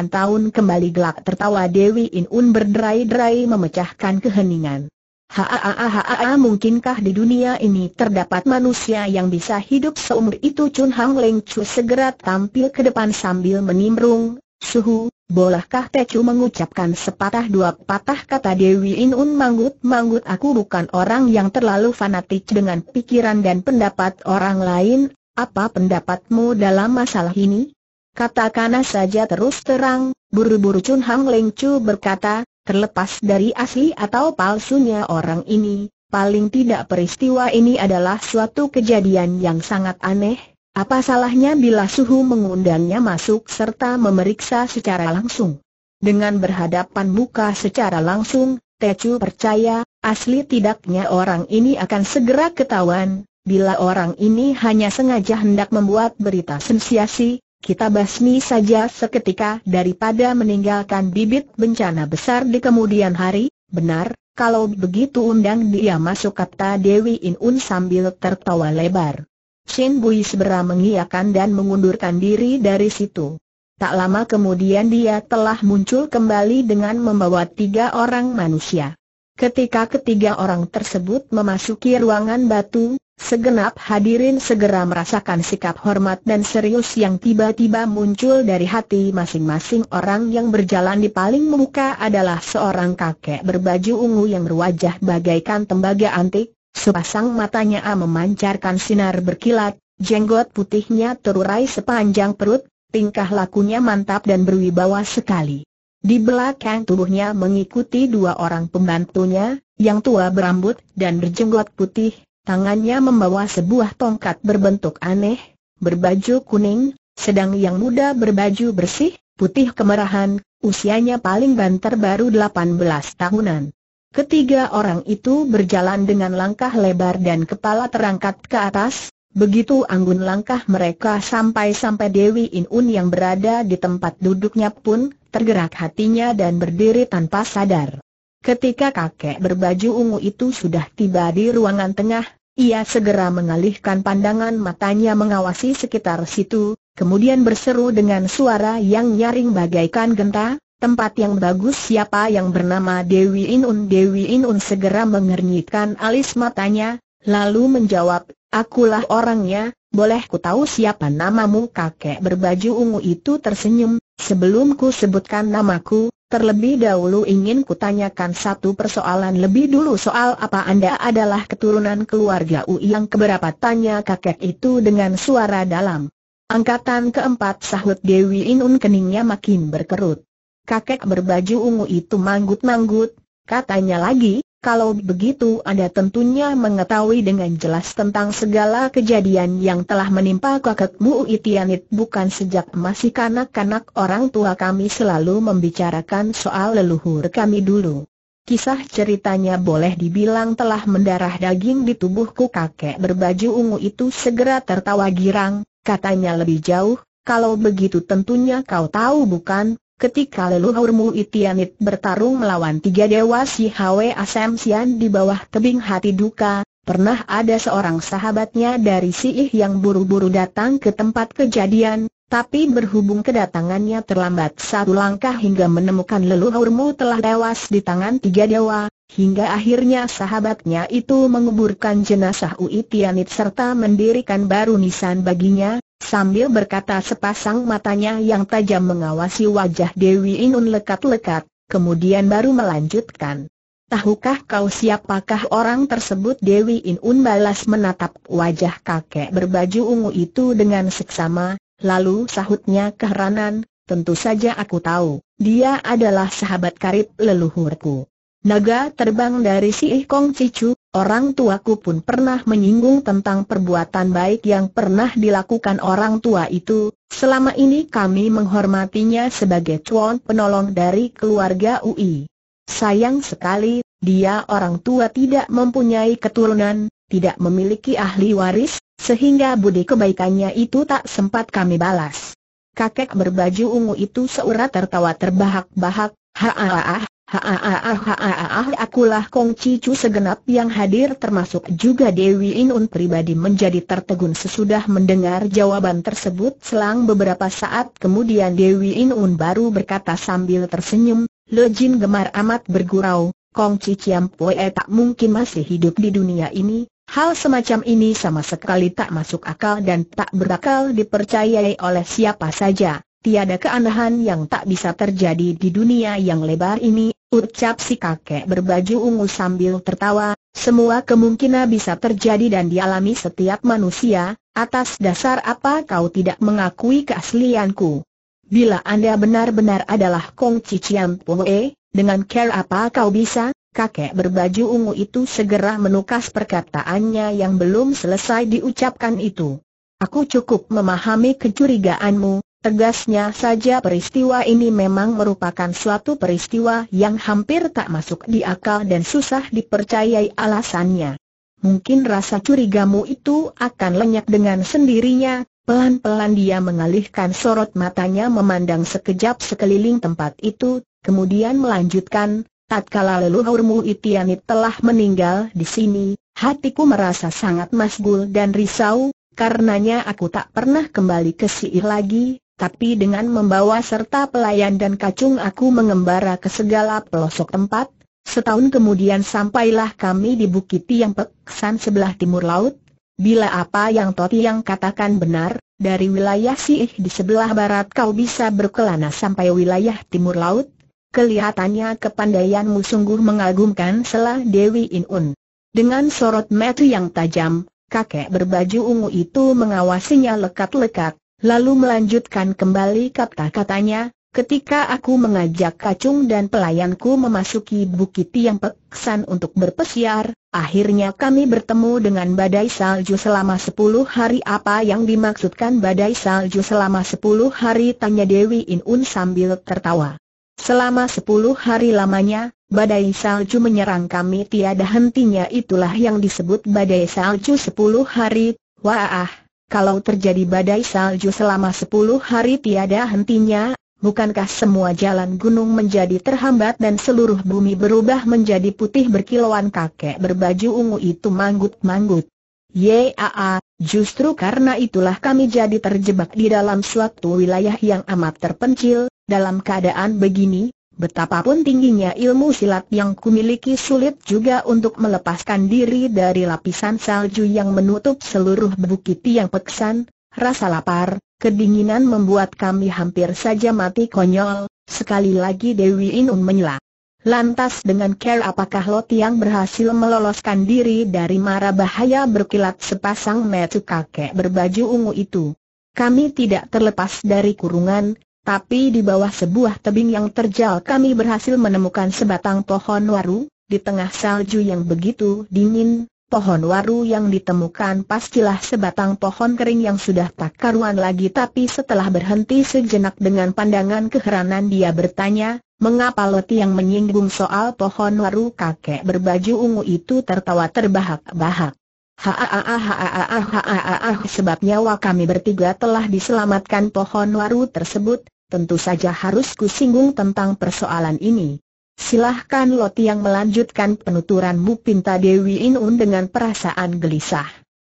tahun kembali gelak tertawa Dewi Inun berderai-derai memecahkan keheningan. Haaaha mungkinkah di dunia ini terdapat manusia yang bisa hidup seumur itu Chun Hang Leng Chu segera tampil ke depan sambil menimbrung, Suhu, bolehkah Tecu mengucapkan sepatah dua patah kata Dewi Inun manggut-manggut aku bukan orang yang terlalu fanatik dengan pikiran dan pendapat orang lain, apa pendapatmu dalam masalah ini? Katakanlah saja terus terang, buru-buru Chun Hang Leng Chu berkata, Terlepas dari asli atau palsunya orang ini, paling tidak peristiwa ini adalah suatu kejadian yang sangat aneh, apa salahnya bila suhu mengundangnya masuk serta memeriksa secara langsung. Dengan berhadapan muka secara langsung, Tecu percaya, asli tidaknya orang ini akan segera ketahuan, bila orang ini hanya sengaja hendak membuat berita sensiasi, kita basmi saja seketika daripada meninggalkan bibit bencana besar di kemudian hari, benar, kalau begitu undang dia masuk kata Dewi Inun sambil tertawa lebar. Shin Bui segera mengiyakan dan mengundurkan diri dari situ. Tak lama kemudian dia telah muncul kembali dengan membawa tiga orang manusia. Ketika ketiga orang tersebut memasuki ruangan batu, segenap hadirin segera merasakan sikap hormat dan serius yang tiba-tiba muncul dari hati masing-masing orang yang berjalan di paling muka adalah seorang kakek berbaju ungu yang berwajah bagaikan tembaga antik, sepasang matanya memancarkan sinar berkilat, jenggot putihnya terurai sepanjang perut, tingkah lakunya mantap dan berwibawa sekali. Di belakang tubuhnya mengikuti dua orang pembantunya, yang tua berambut dan berjenggot putih, tangannya membawa sebuah tongkat berbentuk aneh, berbaju kuning, sedang yang muda berbaju bersih, putih kemerahan, usianya paling banter baru 18 tahunan. Ketiga orang itu berjalan dengan langkah lebar dan kepala terangkat ke atas, begitu anggun langkah mereka sampai-sampai Dewi Inun yang berada di tempat duduknya pun, tergerak hatinya dan berdiri tanpa sadar. Ketika kakek berbaju ungu itu sudah tiba di ruangan tengah, ia segera mengalihkan pandangan matanya mengawasi sekitar situ, kemudian berseru dengan suara yang nyaring bagaikan genta, tempat yang bagus siapa yang bernama Dewi Inun Dewi Inun segera mengernyitkan alis matanya, lalu menjawab, akulah orangnya, boleh ku tahu siapa namamu kakek berbaju ungu itu tersenyum, sebelum ku sebutkan namaku, terlebih dahulu ingin kutanyakan satu persoalan lebih dulu soal apa anda adalah keturunan keluarga UI yang keberapa tanya kakek itu dengan suara dalam. Angkatan keempat sahut Dewi Inun keningnya makin berkerut. Kakek berbaju ungu itu manggut-manggut, katanya lagi, kalau begitu Anda tentunya mengetahui dengan jelas tentang segala kejadian yang telah menimpa kakekmu Itianit bukan sejak masih kanak-kanak orang tua kami selalu membicarakan soal leluhur kami dulu. Kisah ceritanya boleh dibilang telah mendarah daging di tubuhku kakek berbaju ungu itu segera tertawa girang, katanya lebih jauh, kalau begitu tentunya kau tahu bukan, Ketika leluhurmu Itianit bertarung melawan tiga dewa si Hwe Asamsian di bawah tebing hati duka, pernah ada seorang sahabatnya dari Siih yang buru-buru datang ke tempat kejadian, tapi berhubung kedatangannya terlambat satu langkah hingga menemukan leluhurmu telah tewas di tangan tiga dewa, hingga akhirnya sahabatnya itu menguburkan jenazah Uitianit serta mendirikan baru nisan baginya, Sambil berkata sepasang matanya yang tajam mengawasi wajah Dewi Inun lekat-lekat, kemudian baru melanjutkan. Tahukah kau siapakah orang tersebut Dewi Inun balas menatap wajah kakek berbaju ungu itu dengan seksama, lalu sahutnya keheranan, tentu saja aku tahu, dia adalah sahabat karib leluhurku. Naga terbang dari si Kong Cicu, Orang tuaku pun pernah menyinggung tentang perbuatan baik yang pernah dilakukan orang tua itu, selama ini kami menghormatinya sebagai cuan penolong dari keluarga UI. Sayang sekali, dia orang tua tidak mempunyai keturunan, tidak memiliki ahli waris, sehingga budi kebaikannya itu tak sempat kami balas. Kakek berbaju ungu itu seurat tertawa terbahak-bahak, ha Haaah akulah Kong Cicu segenap yang hadir termasuk juga Dewi Inun pribadi menjadi tertegun sesudah mendengar jawaban tersebut selang beberapa saat kemudian Dewi Inun baru berkata sambil tersenyum, Lo Jin gemar amat bergurau, Kong Ciciam Poe tak mungkin masih hidup di dunia ini, hal semacam ini sama sekali tak masuk akal dan tak berakal dipercayai oleh siapa saja. Tiada keanehan yang tak bisa terjadi di dunia yang lebar ini, ucap si kakek berbaju ungu sambil tertawa, semua kemungkinan bisa terjadi dan dialami setiap manusia, atas dasar apa kau tidak mengakui keaslianku. Bila Anda benar-benar adalah Kong Cician Poe, dengan care apa kau bisa? Kakek berbaju ungu itu segera menukas perkataannya yang belum selesai diucapkan itu. Aku cukup memahami kecurigaanmu, Tegasnya saja peristiwa ini memang merupakan suatu peristiwa yang hampir tak masuk di akal dan susah dipercayai alasannya. Mungkin rasa curigamu itu akan lenyap dengan sendirinya, pelan-pelan dia mengalihkan sorot matanya memandang sekejap sekeliling tempat itu, kemudian melanjutkan, tatkala leluhurmu Itiani telah meninggal di sini, hatiku merasa sangat masgul dan risau, karenanya aku tak pernah kembali ke Siih lagi, tapi dengan membawa serta pelayan dan kacung aku mengembara ke segala pelosok tempat, setahun kemudian sampailah kami di Bukit Tiang Peksan sebelah timur laut, bila apa yang Toti yang katakan benar, dari wilayah Sih di sebelah barat kau bisa berkelana sampai wilayah timur laut, kelihatannya kepandaianmu sungguh mengagumkan selah Dewi Inun. Dengan sorot metu yang tajam, kakek berbaju ungu itu mengawasinya lekat-lekat, Lalu melanjutkan kembali kata-katanya, ketika aku mengajak kacung dan pelayanku memasuki bukit yang peksan untuk berpesiar, akhirnya kami bertemu dengan badai salju selama sepuluh hari apa yang dimaksudkan badai salju selama sepuluh hari tanya Dewi Inun sambil tertawa. Selama sepuluh hari lamanya, badai salju menyerang kami tiada hentinya itulah yang disebut badai salju sepuluh hari, wah kalau terjadi badai salju selama sepuluh hari tiada hentinya, bukankah semua jalan gunung menjadi terhambat dan seluruh bumi berubah menjadi putih berkilauan kakek berbaju ungu itu manggut-manggut? Yaa, justru karena itulah kami jadi terjebak di dalam suatu wilayah yang amat terpencil, dalam keadaan begini, Betapapun tingginya ilmu silat yang kumiliki sulit juga untuk melepaskan diri dari lapisan salju yang menutup seluruh bukit yang peksan, rasa lapar, kedinginan membuat kami hampir saja mati konyol, sekali lagi Dewi Inun menyela. Lantas dengan care apakah Lot yang berhasil meloloskan diri dari mara bahaya berkilat sepasang metu kakek berbaju ungu itu? Kami tidak terlepas dari kurungan, tapi di bawah sebuah tebing yang terjal kami berhasil menemukan sebatang pohon waru, di tengah salju yang begitu dingin, pohon waru yang ditemukan pastilah sebatang pohon kering yang sudah tak karuan lagi tapi setelah berhenti sejenak dengan pandangan keheranan dia bertanya, Mengapa Loti yang menyinggung soal pohon waru kakek berbaju ungu itu tertawa terbahak-bahak? Haaaha sebab nyawa kami bertiga telah diselamatkan pohon waru tersebut, tentu saja harus kusinggung tentang persoalan ini. Silahkan Loti yang melanjutkan penuturanmu pinta Dewi Inun dengan perasaan gelisah.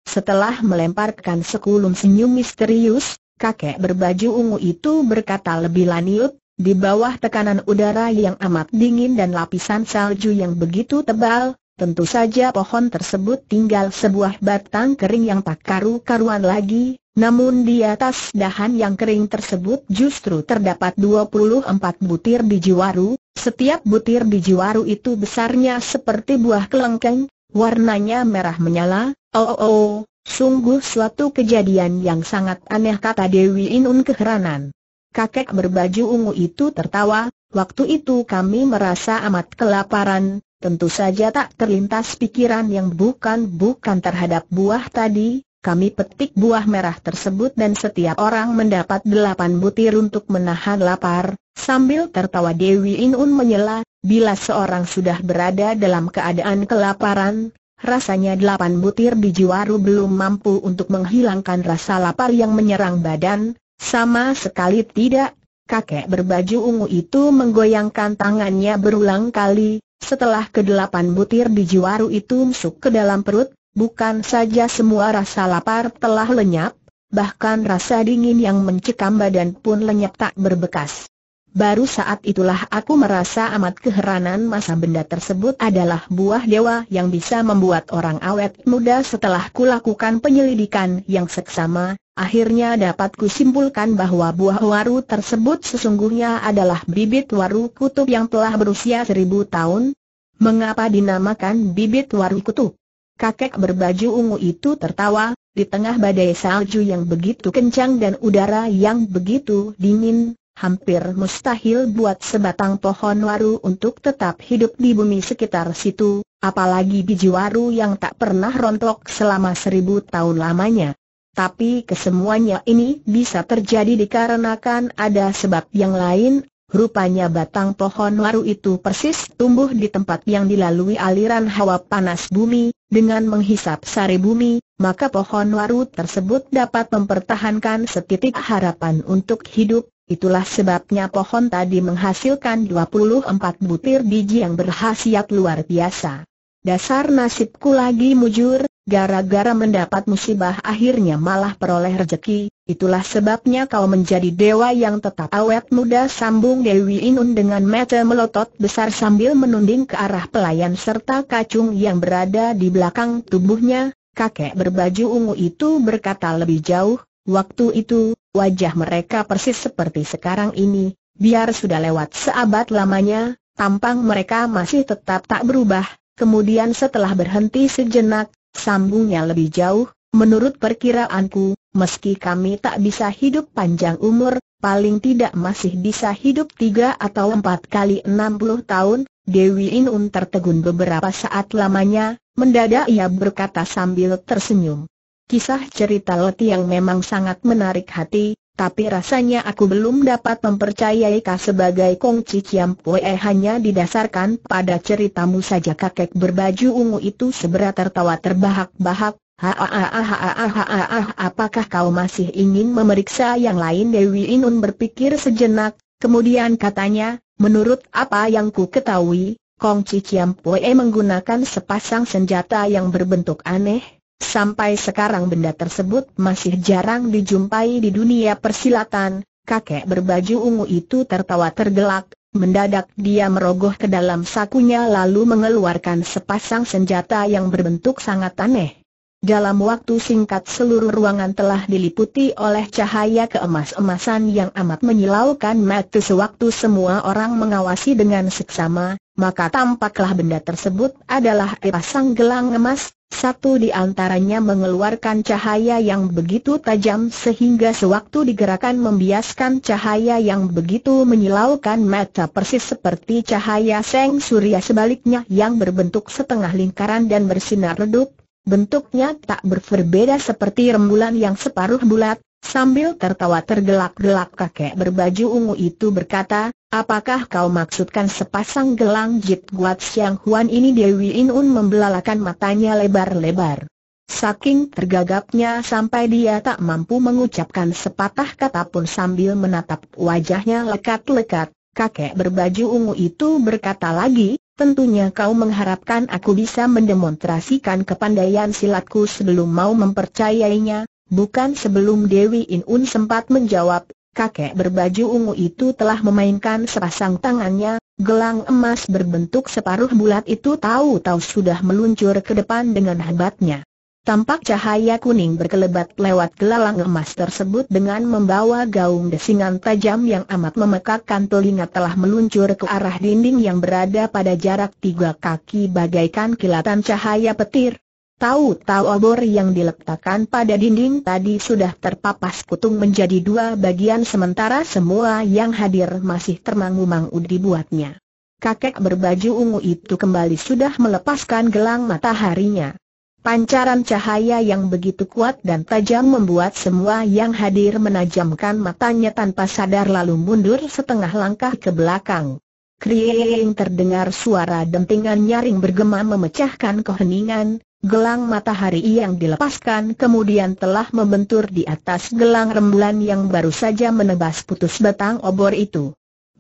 Setelah melemparkan sekulum senyum misterius, kakek berbaju ungu itu berkata lebih lanjut, di bawah tekanan udara yang amat dingin dan lapisan salju yang begitu tebal, tentu saja pohon tersebut tinggal sebuah batang kering yang tak karu-karuan lagi, namun di atas dahan yang kering tersebut justru terdapat 24 butir biji waru, setiap butir biji waru itu besarnya seperti buah kelengkeng, warnanya merah menyala, oh oh oh, sungguh suatu kejadian yang sangat aneh kata Dewi Inun keheranan. Kakek berbaju ungu itu tertawa, waktu itu kami merasa amat kelaparan, tentu saja tak terlintas pikiran yang bukan-bukan terhadap buah tadi, kami petik buah merah tersebut dan setiap orang mendapat delapan butir untuk menahan lapar, sambil tertawa Dewi Inun menyela, bila seorang sudah berada dalam keadaan kelaparan, rasanya delapan butir biji waru belum mampu untuk menghilangkan rasa lapar yang menyerang badan, sama sekali tidak, kakek berbaju ungu itu menggoyangkan tangannya berulang kali, setelah kedelapan butir biji waru itu masuk ke dalam perut, Bukan saja semua rasa lapar telah lenyap, bahkan rasa dingin yang mencekam badan pun lenyap tak berbekas. Baru saat itulah aku merasa amat keheranan masa benda tersebut adalah buah dewa yang bisa membuat orang awet muda setelah kulakukan penyelidikan yang seksama, akhirnya dapat kusimpulkan bahwa buah waru tersebut sesungguhnya adalah bibit waru kutub yang telah berusia seribu tahun. Mengapa dinamakan bibit waru kutub? Kakek berbaju ungu itu tertawa, di tengah badai salju yang begitu kencang dan udara yang begitu dingin, hampir mustahil buat sebatang pohon waru untuk tetap hidup di bumi sekitar situ, apalagi biji waru yang tak pernah rontok selama seribu tahun lamanya. Tapi kesemuanya ini bisa terjadi dikarenakan ada sebab yang lain Rupanya batang pohon waru itu persis tumbuh di tempat yang dilalui aliran hawa panas bumi, dengan menghisap sari bumi, maka pohon waru tersebut dapat mempertahankan setitik harapan untuk hidup, itulah sebabnya pohon tadi menghasilkan 24 butir biji yang berhasiat luar biasa. Dasar nasibku lagi mujur, gara-gara mendapat musibah akhirnya malah peroleh rejeki, Itulah sebabnya kau menjadi dewa yang tetap awet muda sambung Dewi Inun dengan mata melotot besar sambil menunding ke arah pelayan serta kacung yang berada di belakang tubuhnya, kakek berbaju ungu itu berkata lebih jauh, waktu itu, wajah mereka persis seperti sekarang ini, biar sudah lewat seabad lamanya, tampang mereka masih tetap tak berubah, kemudian setelah berhenti sejenak, sambungnya lebih jauh, Menurut perkiraanku, meski kami tak bisa hidup panjang umur, paling tidak masih bisa hidup tiga atau empat kali enam puluh tahun, Dewi Inun tertegun beberapa saat lamanya, mendadak ia berkata sambil tersenyum. Kisah cerita Leti yang memang sangat menarik hati, tapi rasanya aku belum dapat mempercayai kau sebagai Kong Ciciam Pue hanya didasarkan pada ceritamu saja kakek berbaju ungu itu seberat tertawa terbahak-bahak, Haaahaahaah apakah kau masih ingin memeriksa yang lain Dewi Inun berpikir sejenak, kemudian katanya, menurut apa yang ku ketahui, Kong Ciciam Poe menggunakan sepasang senjata yang berbentuk aneh, sampai sekarang benda tersebut masih jarang dijumpai di dunia persilatan, kakek berbaju ungu itu tertawa tergelak, Mendadak dia merogoh ke dalam sakunya lalu mengeluarkan sepasang senjata yang berbentuk sangat aneh. Dalam waktu singkat seluruh ruangan telah diliputi oleh cahaya keemas-emasan yang amat menyilaukan mata sewaktu semua orang mengawasi dengan seksama, maka tampaklah benda tersebut adalah pasang gelang emas, satu di antaranya mengeluarkan cahaya yang begitu tajam sehingga sewaktu digerakkan membiaskan cahaya yang begitu menyilaukan mata persis seperti cahaya seng surya sebaliknya yang berbentuk setengah lingkaran dan bersinar redup, Bentuknya tak berbeda seperti rembulan yang separuh bulat, sambil tertawa tergelak-gelak kakek berbaju ungu itu berkata, Apakah kau maksudkan sepasang gelang Jit Guat Siang Huan ini Dewi Inun membelalakan matanya lebar-lebar. Saking tergagapnya sampai dia tak mampu mengucapkan sepatah kata pun sambil menatap wajahnya lekat-lekat, kakek berbaju ungu itu berkata lagi, Tentunya kau mengharapkan aku bisa mendemonstrasikan kepandaian silatku sebelum mau mempercayainya, bukan sebelum Dewi Inun sempat menjawab, kakek berbaju ungu itu telah memainkan sepasang tangannya, gelang emas berbentuk separuh bulat itu tahu-tahu sudah meluncur ke depan dengan hebatnya. Tampak cahaya kuning berkelebat lewat gelalang emas tersebut dengan membawa gaung desingan tajam yang amat memekakkan telinga telah meluncur ke arah dinding yang berada pada jarak tiga kaki bagaikan kilatan cahaya petir. Tahu-tahu obor yang diletakkan pada dinding tadi sudah terpapas kutung menjadi dua bagian sementara semua yang hadir masih termangu-mangu dibuatnya. Kakek berbaju ungu itu kembali sudah melepaskan gelang mataharinya. Pancaran cahaya yang begitu kuat dan tajam membuat semua yang hadir menajamkan matanya tanpa sadar lalu mundur setengah langkah ke belakang. Krieng terdengar suara dentingan nyaring bergema memecahkan keheningan, Gelang matahari yang dilepaskan kemudian telah membentur di atas gelang rembulan yang baru saja menebas putus batang obor itu.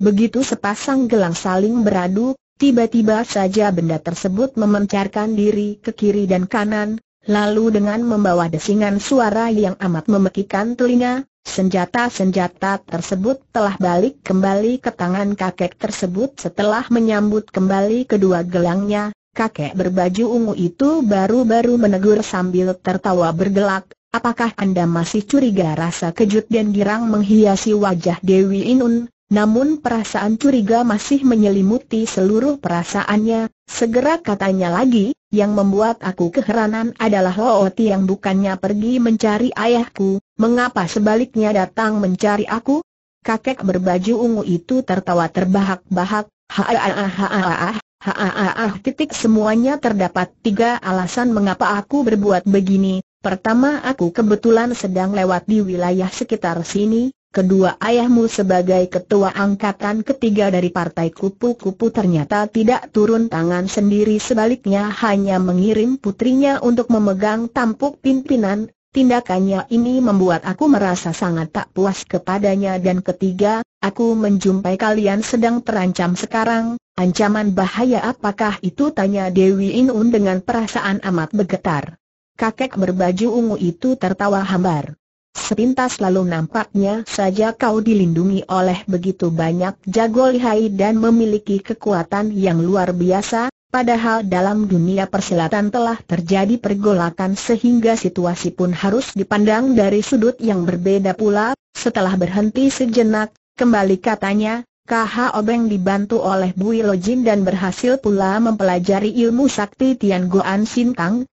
Begitu sepasang gelang saling beradu, Tiba-tiba saja benda tersebut memencarkan diri ke kiri dan kanan, lalu dengan membawa desingan suara yang amat memekikan telinga, senjata-senjata tersebut telah balik kembali ke tangan kakek tersebut setelah menyambut kembali kedua gelangnya. Kakek berbaju ungu itu baru-baru menegur sambil tertawa bergelak, apakah Anda masih curiga rasa kejut dan girang menghiasi wajah Dewi Inun? Namun perasaan curiga masih menyelimuti seluruh perasaannya, segera katanya lagi, yang membuat aku keheranan adalah Looti yang bukannya pergi mencari ayahku, mengapa sebaliknya datang mencari aku? Kakek berbaju ungu itu tertawa terbahak-bahak, haaah, titik semuanya terdapat tiga alasan mengapa aku berbuat begini. Pertama aku kebetulan sedang lewat di wilayah sekitar sini, kedua ayahmu sebagai ketua angkatan ketiga dari partai kupu-kupu ternyata tidak turun tangan sendiri sebaliknya hanya mengirim putrinya untuk memegang tampuk pimpinan, tindakannya ini membuat aku merasa sangat tak puas kepadanya dan ketiga, aku menjumpai kalian sedang terancam sekarang, ancaman bahaya apakah itu tanya Dewi Inun dengan perasaan amat bergetar. Kakek berbaju ungu itu tertawa hambar. Sepintas lalu nampaknya saja kau dilindungi oleh begitu banyak jago lihai dan memiliki kekuatan yang luar biasa, padahal dalam dunia persilatan telah terjadi pergolakan sehingga situasi pun harus dipandang dari sudut yang berbeda pula. Setelah berhenti sejenak, kembali katanya, KH Obeng dibantu oleh Bui Lojin dan berhasil pula mempelajari ilmu sakti Tian Goan Sin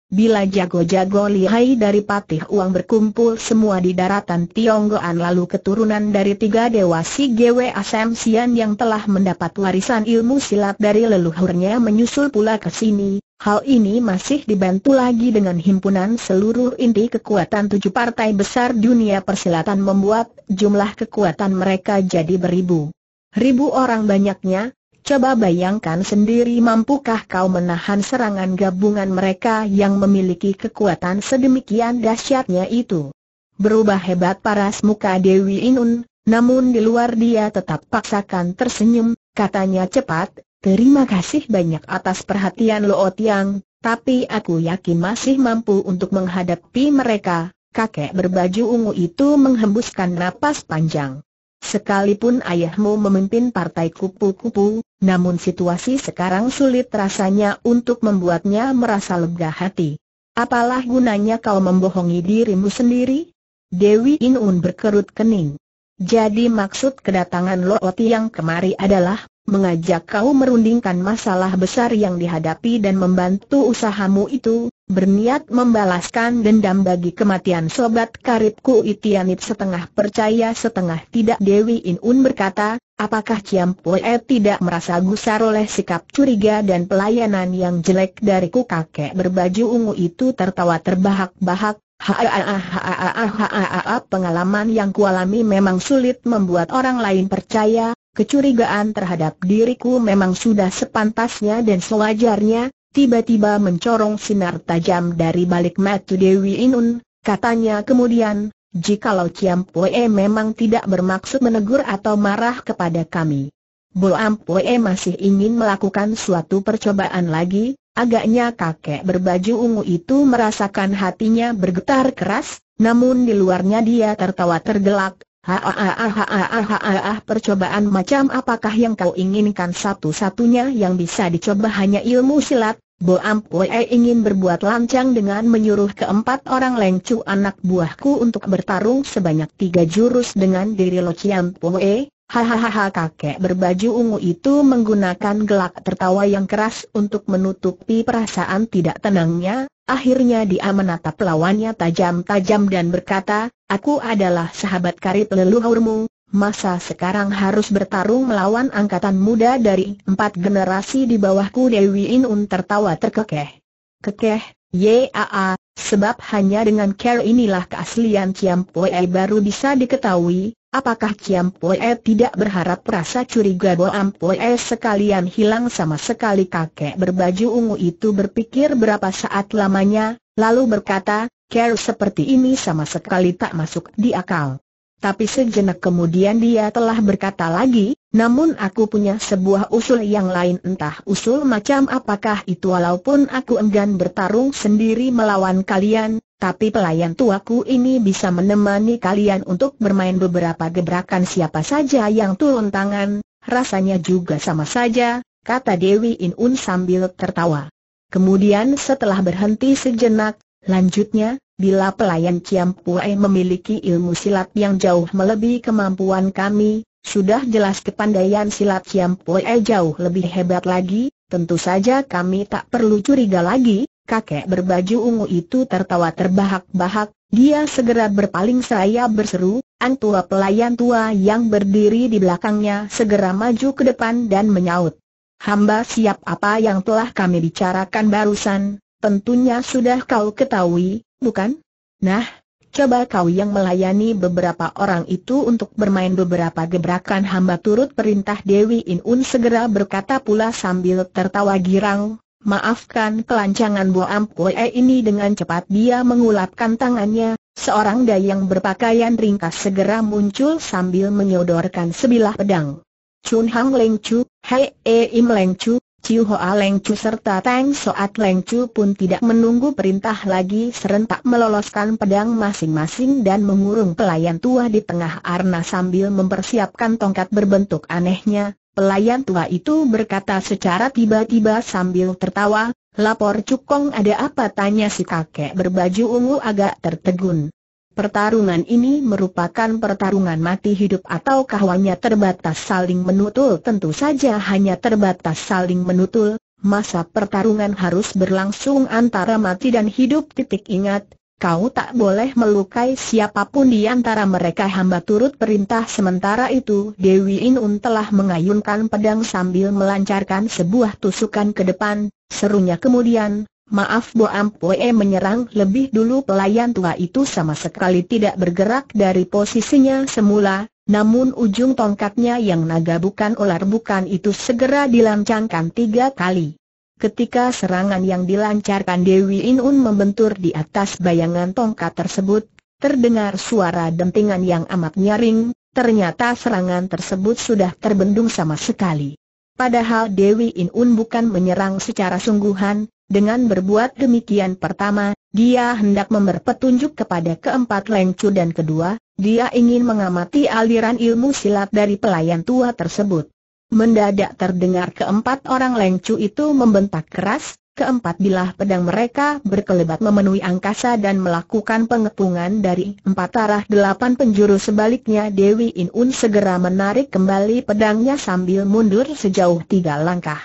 Bila jago-jago lihai dari patih uang berkumpul semua di daratan Tionggoan lalu keturunan dari tiga dewa si Gwe Asem Sian yang telah mendapat warisan ilmu silat dari leluhurnya menyusul pula ke sini, hal ini masih dibantu lagi dengan himpunan seluruh inti kekuatan tujuh partai besar dunia persilatan membuat jumlah kekuatan mereka jadi beribu. Ribu orang banyaknya, Coba bayangkan sendiri mampukah kau menahan serangan gabungan mereka yang memiliki kekuatan sedemikian dahsyatnya itu. Berubah hebat paras muka Dewi Inun, namun di luar dia tetap paksakan tersenyum, katanya cepat, terima kasih banyak atas perhatian Lo Tiang, tapi aku yakin masih mampu untuk menghadapi mereka, kakek berbaju ungu itu menghembuskan napas panjang. Sekalipun ayahmu memimpin partai kupu-kupu, namun situasi sekarang sulit rasanya untuk membuatnya merasa lega hati. Apalah gunanya kau membohongi dirimu sendiri? Dewi Inun berkerut kening. Jadi maksud kedatangan Looti yang kemari adalah mengajak kau merundingkan masalah besar yang dihadapi dan membantu usahamu itu, berniat membalaskan dendam bagi kematian sobat karibku Itianit setengah percaya setengah tidak Dewi Inun berkata, apakah Ciam Poe tidak merasa gusar oleh sikap curiga dan pelayanan yang jelek dariku kakek berbaju ungu itu tertawa terbahak-bahak, pengalaman yang kualami memang sulit membuat orang lain percaya, kecurigaan terhadap diriku memang sudah sepantasnya dan sewajarnya, tiba-tiba mencorong sinar tajam dari balik mata Dewi Inun, katanya kemudian, jikalau Ciam Poe memang tidak bermaksud menegur atau marah kepada kami. Boam Poe masih ingin melakukan suatu percobaan lagi, agaknya kakek berbaju ungu itu merasakan hatinya bergetar keras, namun di luarnya dia tertawa tergelak, Haaah percobaan macam apakah yang kau inginkan satu-satunya yang bisa dicoba hanya ilmu silat Bo Ampue eh, ingin berbuat lancang dengan menyuruh keempat orang lengcu anak buahku untuk bertarung sebanyak tiga jurus dengan diri Lo Chiam Pue Hahaha kakek berbaju ungu itu menggunakan gelak tertawa yang keras untuk menutupi perasaan tidak tenangnya Akhirnya dia menatap lawannya tajam-tajam dan berkata, Aku adalah sahabat karib leluhurmu, masa sekarang harus bertarung melawan angkatan muda dari empat generasi di bawahku Dewi Inun tertawa terkekeh. Kekeh, yaa, sebab hanya dengan care inilah keaslian Ciam Poe baru bisa diketahui, Apakah Ciam Poe tidak berharap rasa curiga Boam Poe sekalian hilang sama sekali kakek berbaju ungu itu berpikir berapa saat lamanya, lalu berkata, care seperti ini sama sekali tak masuk di akal. Tapi sejenak kemudian dia telah berkata lagi, namun aku punya sebuah usul yang lain entah usul macam apakah itu walaupun aku enggan bertarung sendiri melawan kalian, tapi pelayan tuaku ini bisa menemani kalian untuk bermain beberapa gebrakan siapa saja yang turun tangan, rasanya juga sama saja, kata Dewi Inun sambil tertawa. Kemudian setelah berhenti sejenak, lanjutnya, bila pelayan Ciam memiliki ilmu silat yang jauh melebihi kemampuan kami, sudah jelas kepandaian silat Ciam jauh lebih hebat lagi, tentu saja kami tak perlu curiga lagi, kakek berbaju ungu itu tertawa terbahak-bahak, dia segera berpaling saya berseru, Antua pelayan tua yang berdiri di belakangnya segera maju ke depan dan menyaut. Hamba siap apa yang telah kami bicarakan barusan, tentunya sudah kau ketahui, bukan? Nah, coba kau yang melayani beberapa orang itu untuk bermain beberapa gebrakan hamba turut perintah Dewi Inun segera berkata pula sambil tertawa girang, Maafkan kelancangan Boam Kue ini dengan cepat dia mengulapkan tangannya, seorang dayang berpakaian ringkas segera muncul sambil menyodorkan sebilah pedang. Chun Hang Leng Chu, Hei E Im Leng Chu, Chiu Hoa Leng Chu serta Tang Soat Leng Chu pun tidak menunggu perintah lagi serentak meloloskan pedang masing-masing dan mengurung pelayan tua di tengah arna sambil mempersiapkan tongkat berbentuk anehnya, Pelayan tua itu berkata secara tiba-tiba sambil tertawa, lapor cukong ada apa tanya si kakek berbaju ungu agak tertegun. Pertarungan ini merupakan pertarungan mati hidup atau kahwanya terbatas saling menutul tentu saja hanya terbatas saling menutul, masa pertarungan harus berlangsung antara mati dan hidup titik ingat, Kau tak boleh melukai siapapun di antara mereka hamba turut perintah sementara itu Dewi Inun telah mengayunkan pedang sambil melancarkan sebuah tusukan ke depan, serunya kemudian, maaf Bo Ampue menyerang lebih dulu pelayan tua itu sama sekali tidak bergerak dari posisinya semula, namun ujung tongkatnya yang naga bukan ular bukan itu segera dilancangkan tiga kali. Ketika serangan yang dilancarkan Dewi Inun membentur di atas bayangan tongkat tersebut, terdengar suara dentingan yang amat nyaring, ternyata serangan tersebut sudah terbendung sama sekali. Padahal Dewi Inun bukan menyerang secara sungguhan, dengan berbuat demikian pertama, dia hendak memberi kepada keempat lengcu dan kedua, dia ingin mengamati aliran ilmu silat dari pelayan tua tersebut. Mendadak terdengar keempat orang lengcu itu membentak keras, keempat bilah pedang mereka berkelebat memenuhi angkasa dan melakukan pengepungan dari empat arah delapan penjuru sebaliknya Dewi Inun segera menarik kembali pedangnya sambil mundur sejauh tiga langkah.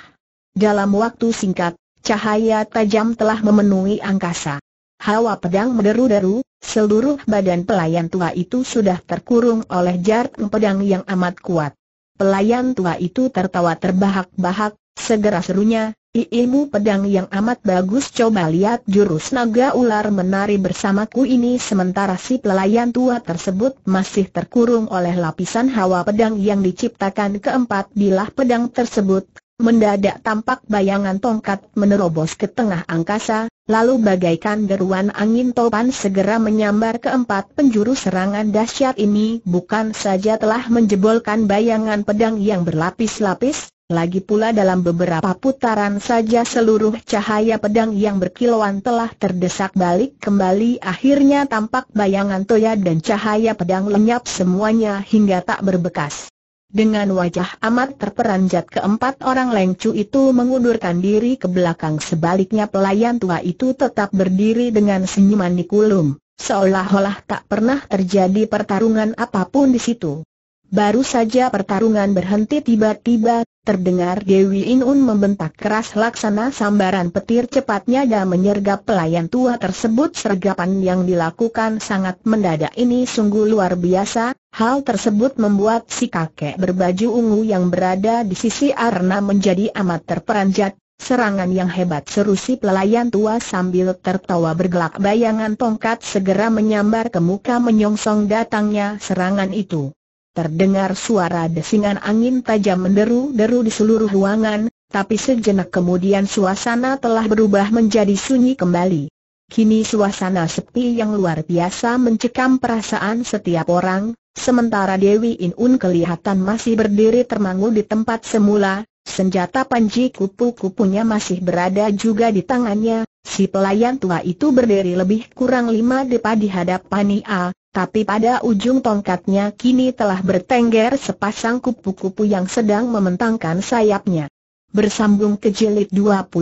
Dalam waktu singkat, cahaya tajam telah memenuhi angkasa. Hawa pedang menderu-deru, seluruh badan pelayan tua itu sudah terkurung oleh jarum pedang yang amat kuat. Pelayan tua itu tertawa terbahak-bahak, segera serunya, Iimu pedang yang amat bagus coba lihat jurus naga ular menari bersamaku ini Sementara si pelayan tua tersebut masih terkurung oleh lapisan hawa pedang yang diciptakan keempat bilah pedang tersebut Mendadak tampak bayangan tongkat menerobos ke tengah angkasa, lalu bagaikan deruan angin topan segera menyambar keempat penjuru serangan dahsyat ini bukan saja telah menjebolkan bayangan pedang yang berlapis-lapis, lagi pula dalam beberapa putaran saja seluruh cahaya pedang yang berkilauan telah terdesak balik kembali akhirnya tampak bayangan toya dan cahaya pedang lenyap semuanya hingga tak berbekas. Dengan wajah amat terperanjat keempat orang lengcu itu mengundurkan diri ke belakang sebaliknya pelayan tua itu tetap berdiri dengan senyuman di kulum, seolah-olah tak pernah terjadi pertarungan apapun di situ. Baru saja pertarungan berhenti tiba-tiba, terdengar Dewi Inun membentak keras laksana sambaran petir cepatnya dan menyergap pelayan tua tersebut sergapan yang dilakukan sangat mendadak ini sungguh luar biasa, Hal tersebut membuat si kakek berbaju ungu yang berada di sisi Arna menjadi amat terperanjat, Serangan yang hebat seru si pelayan tua sambil tertawa bergelak bayangan tongkat segera menyambar ke muka menyongsong datangnya serangan itu. Terdengar suara desingan angin tajam menderu-deru di seluruh ruangan, tapi sejenak kemudian suasana telah berubah menjadi sunyi kembali. Kini suasana sepi yang luar biasa mencekam perasaan setiap orang, sementara Dewi Inun kelihatan masih berdiri termangu di tempat semula, senjata panji kupu-kupunya masih berada juga di tangannya, si pelayan tua itu berdiri lebih kurang lima depa di hadapan Nia, tapi pada ujung tongkatnya kini telah bertengger sepasang kupu-kupu yang sedang mementangkan sayapnya. Bersambung ke jilid 29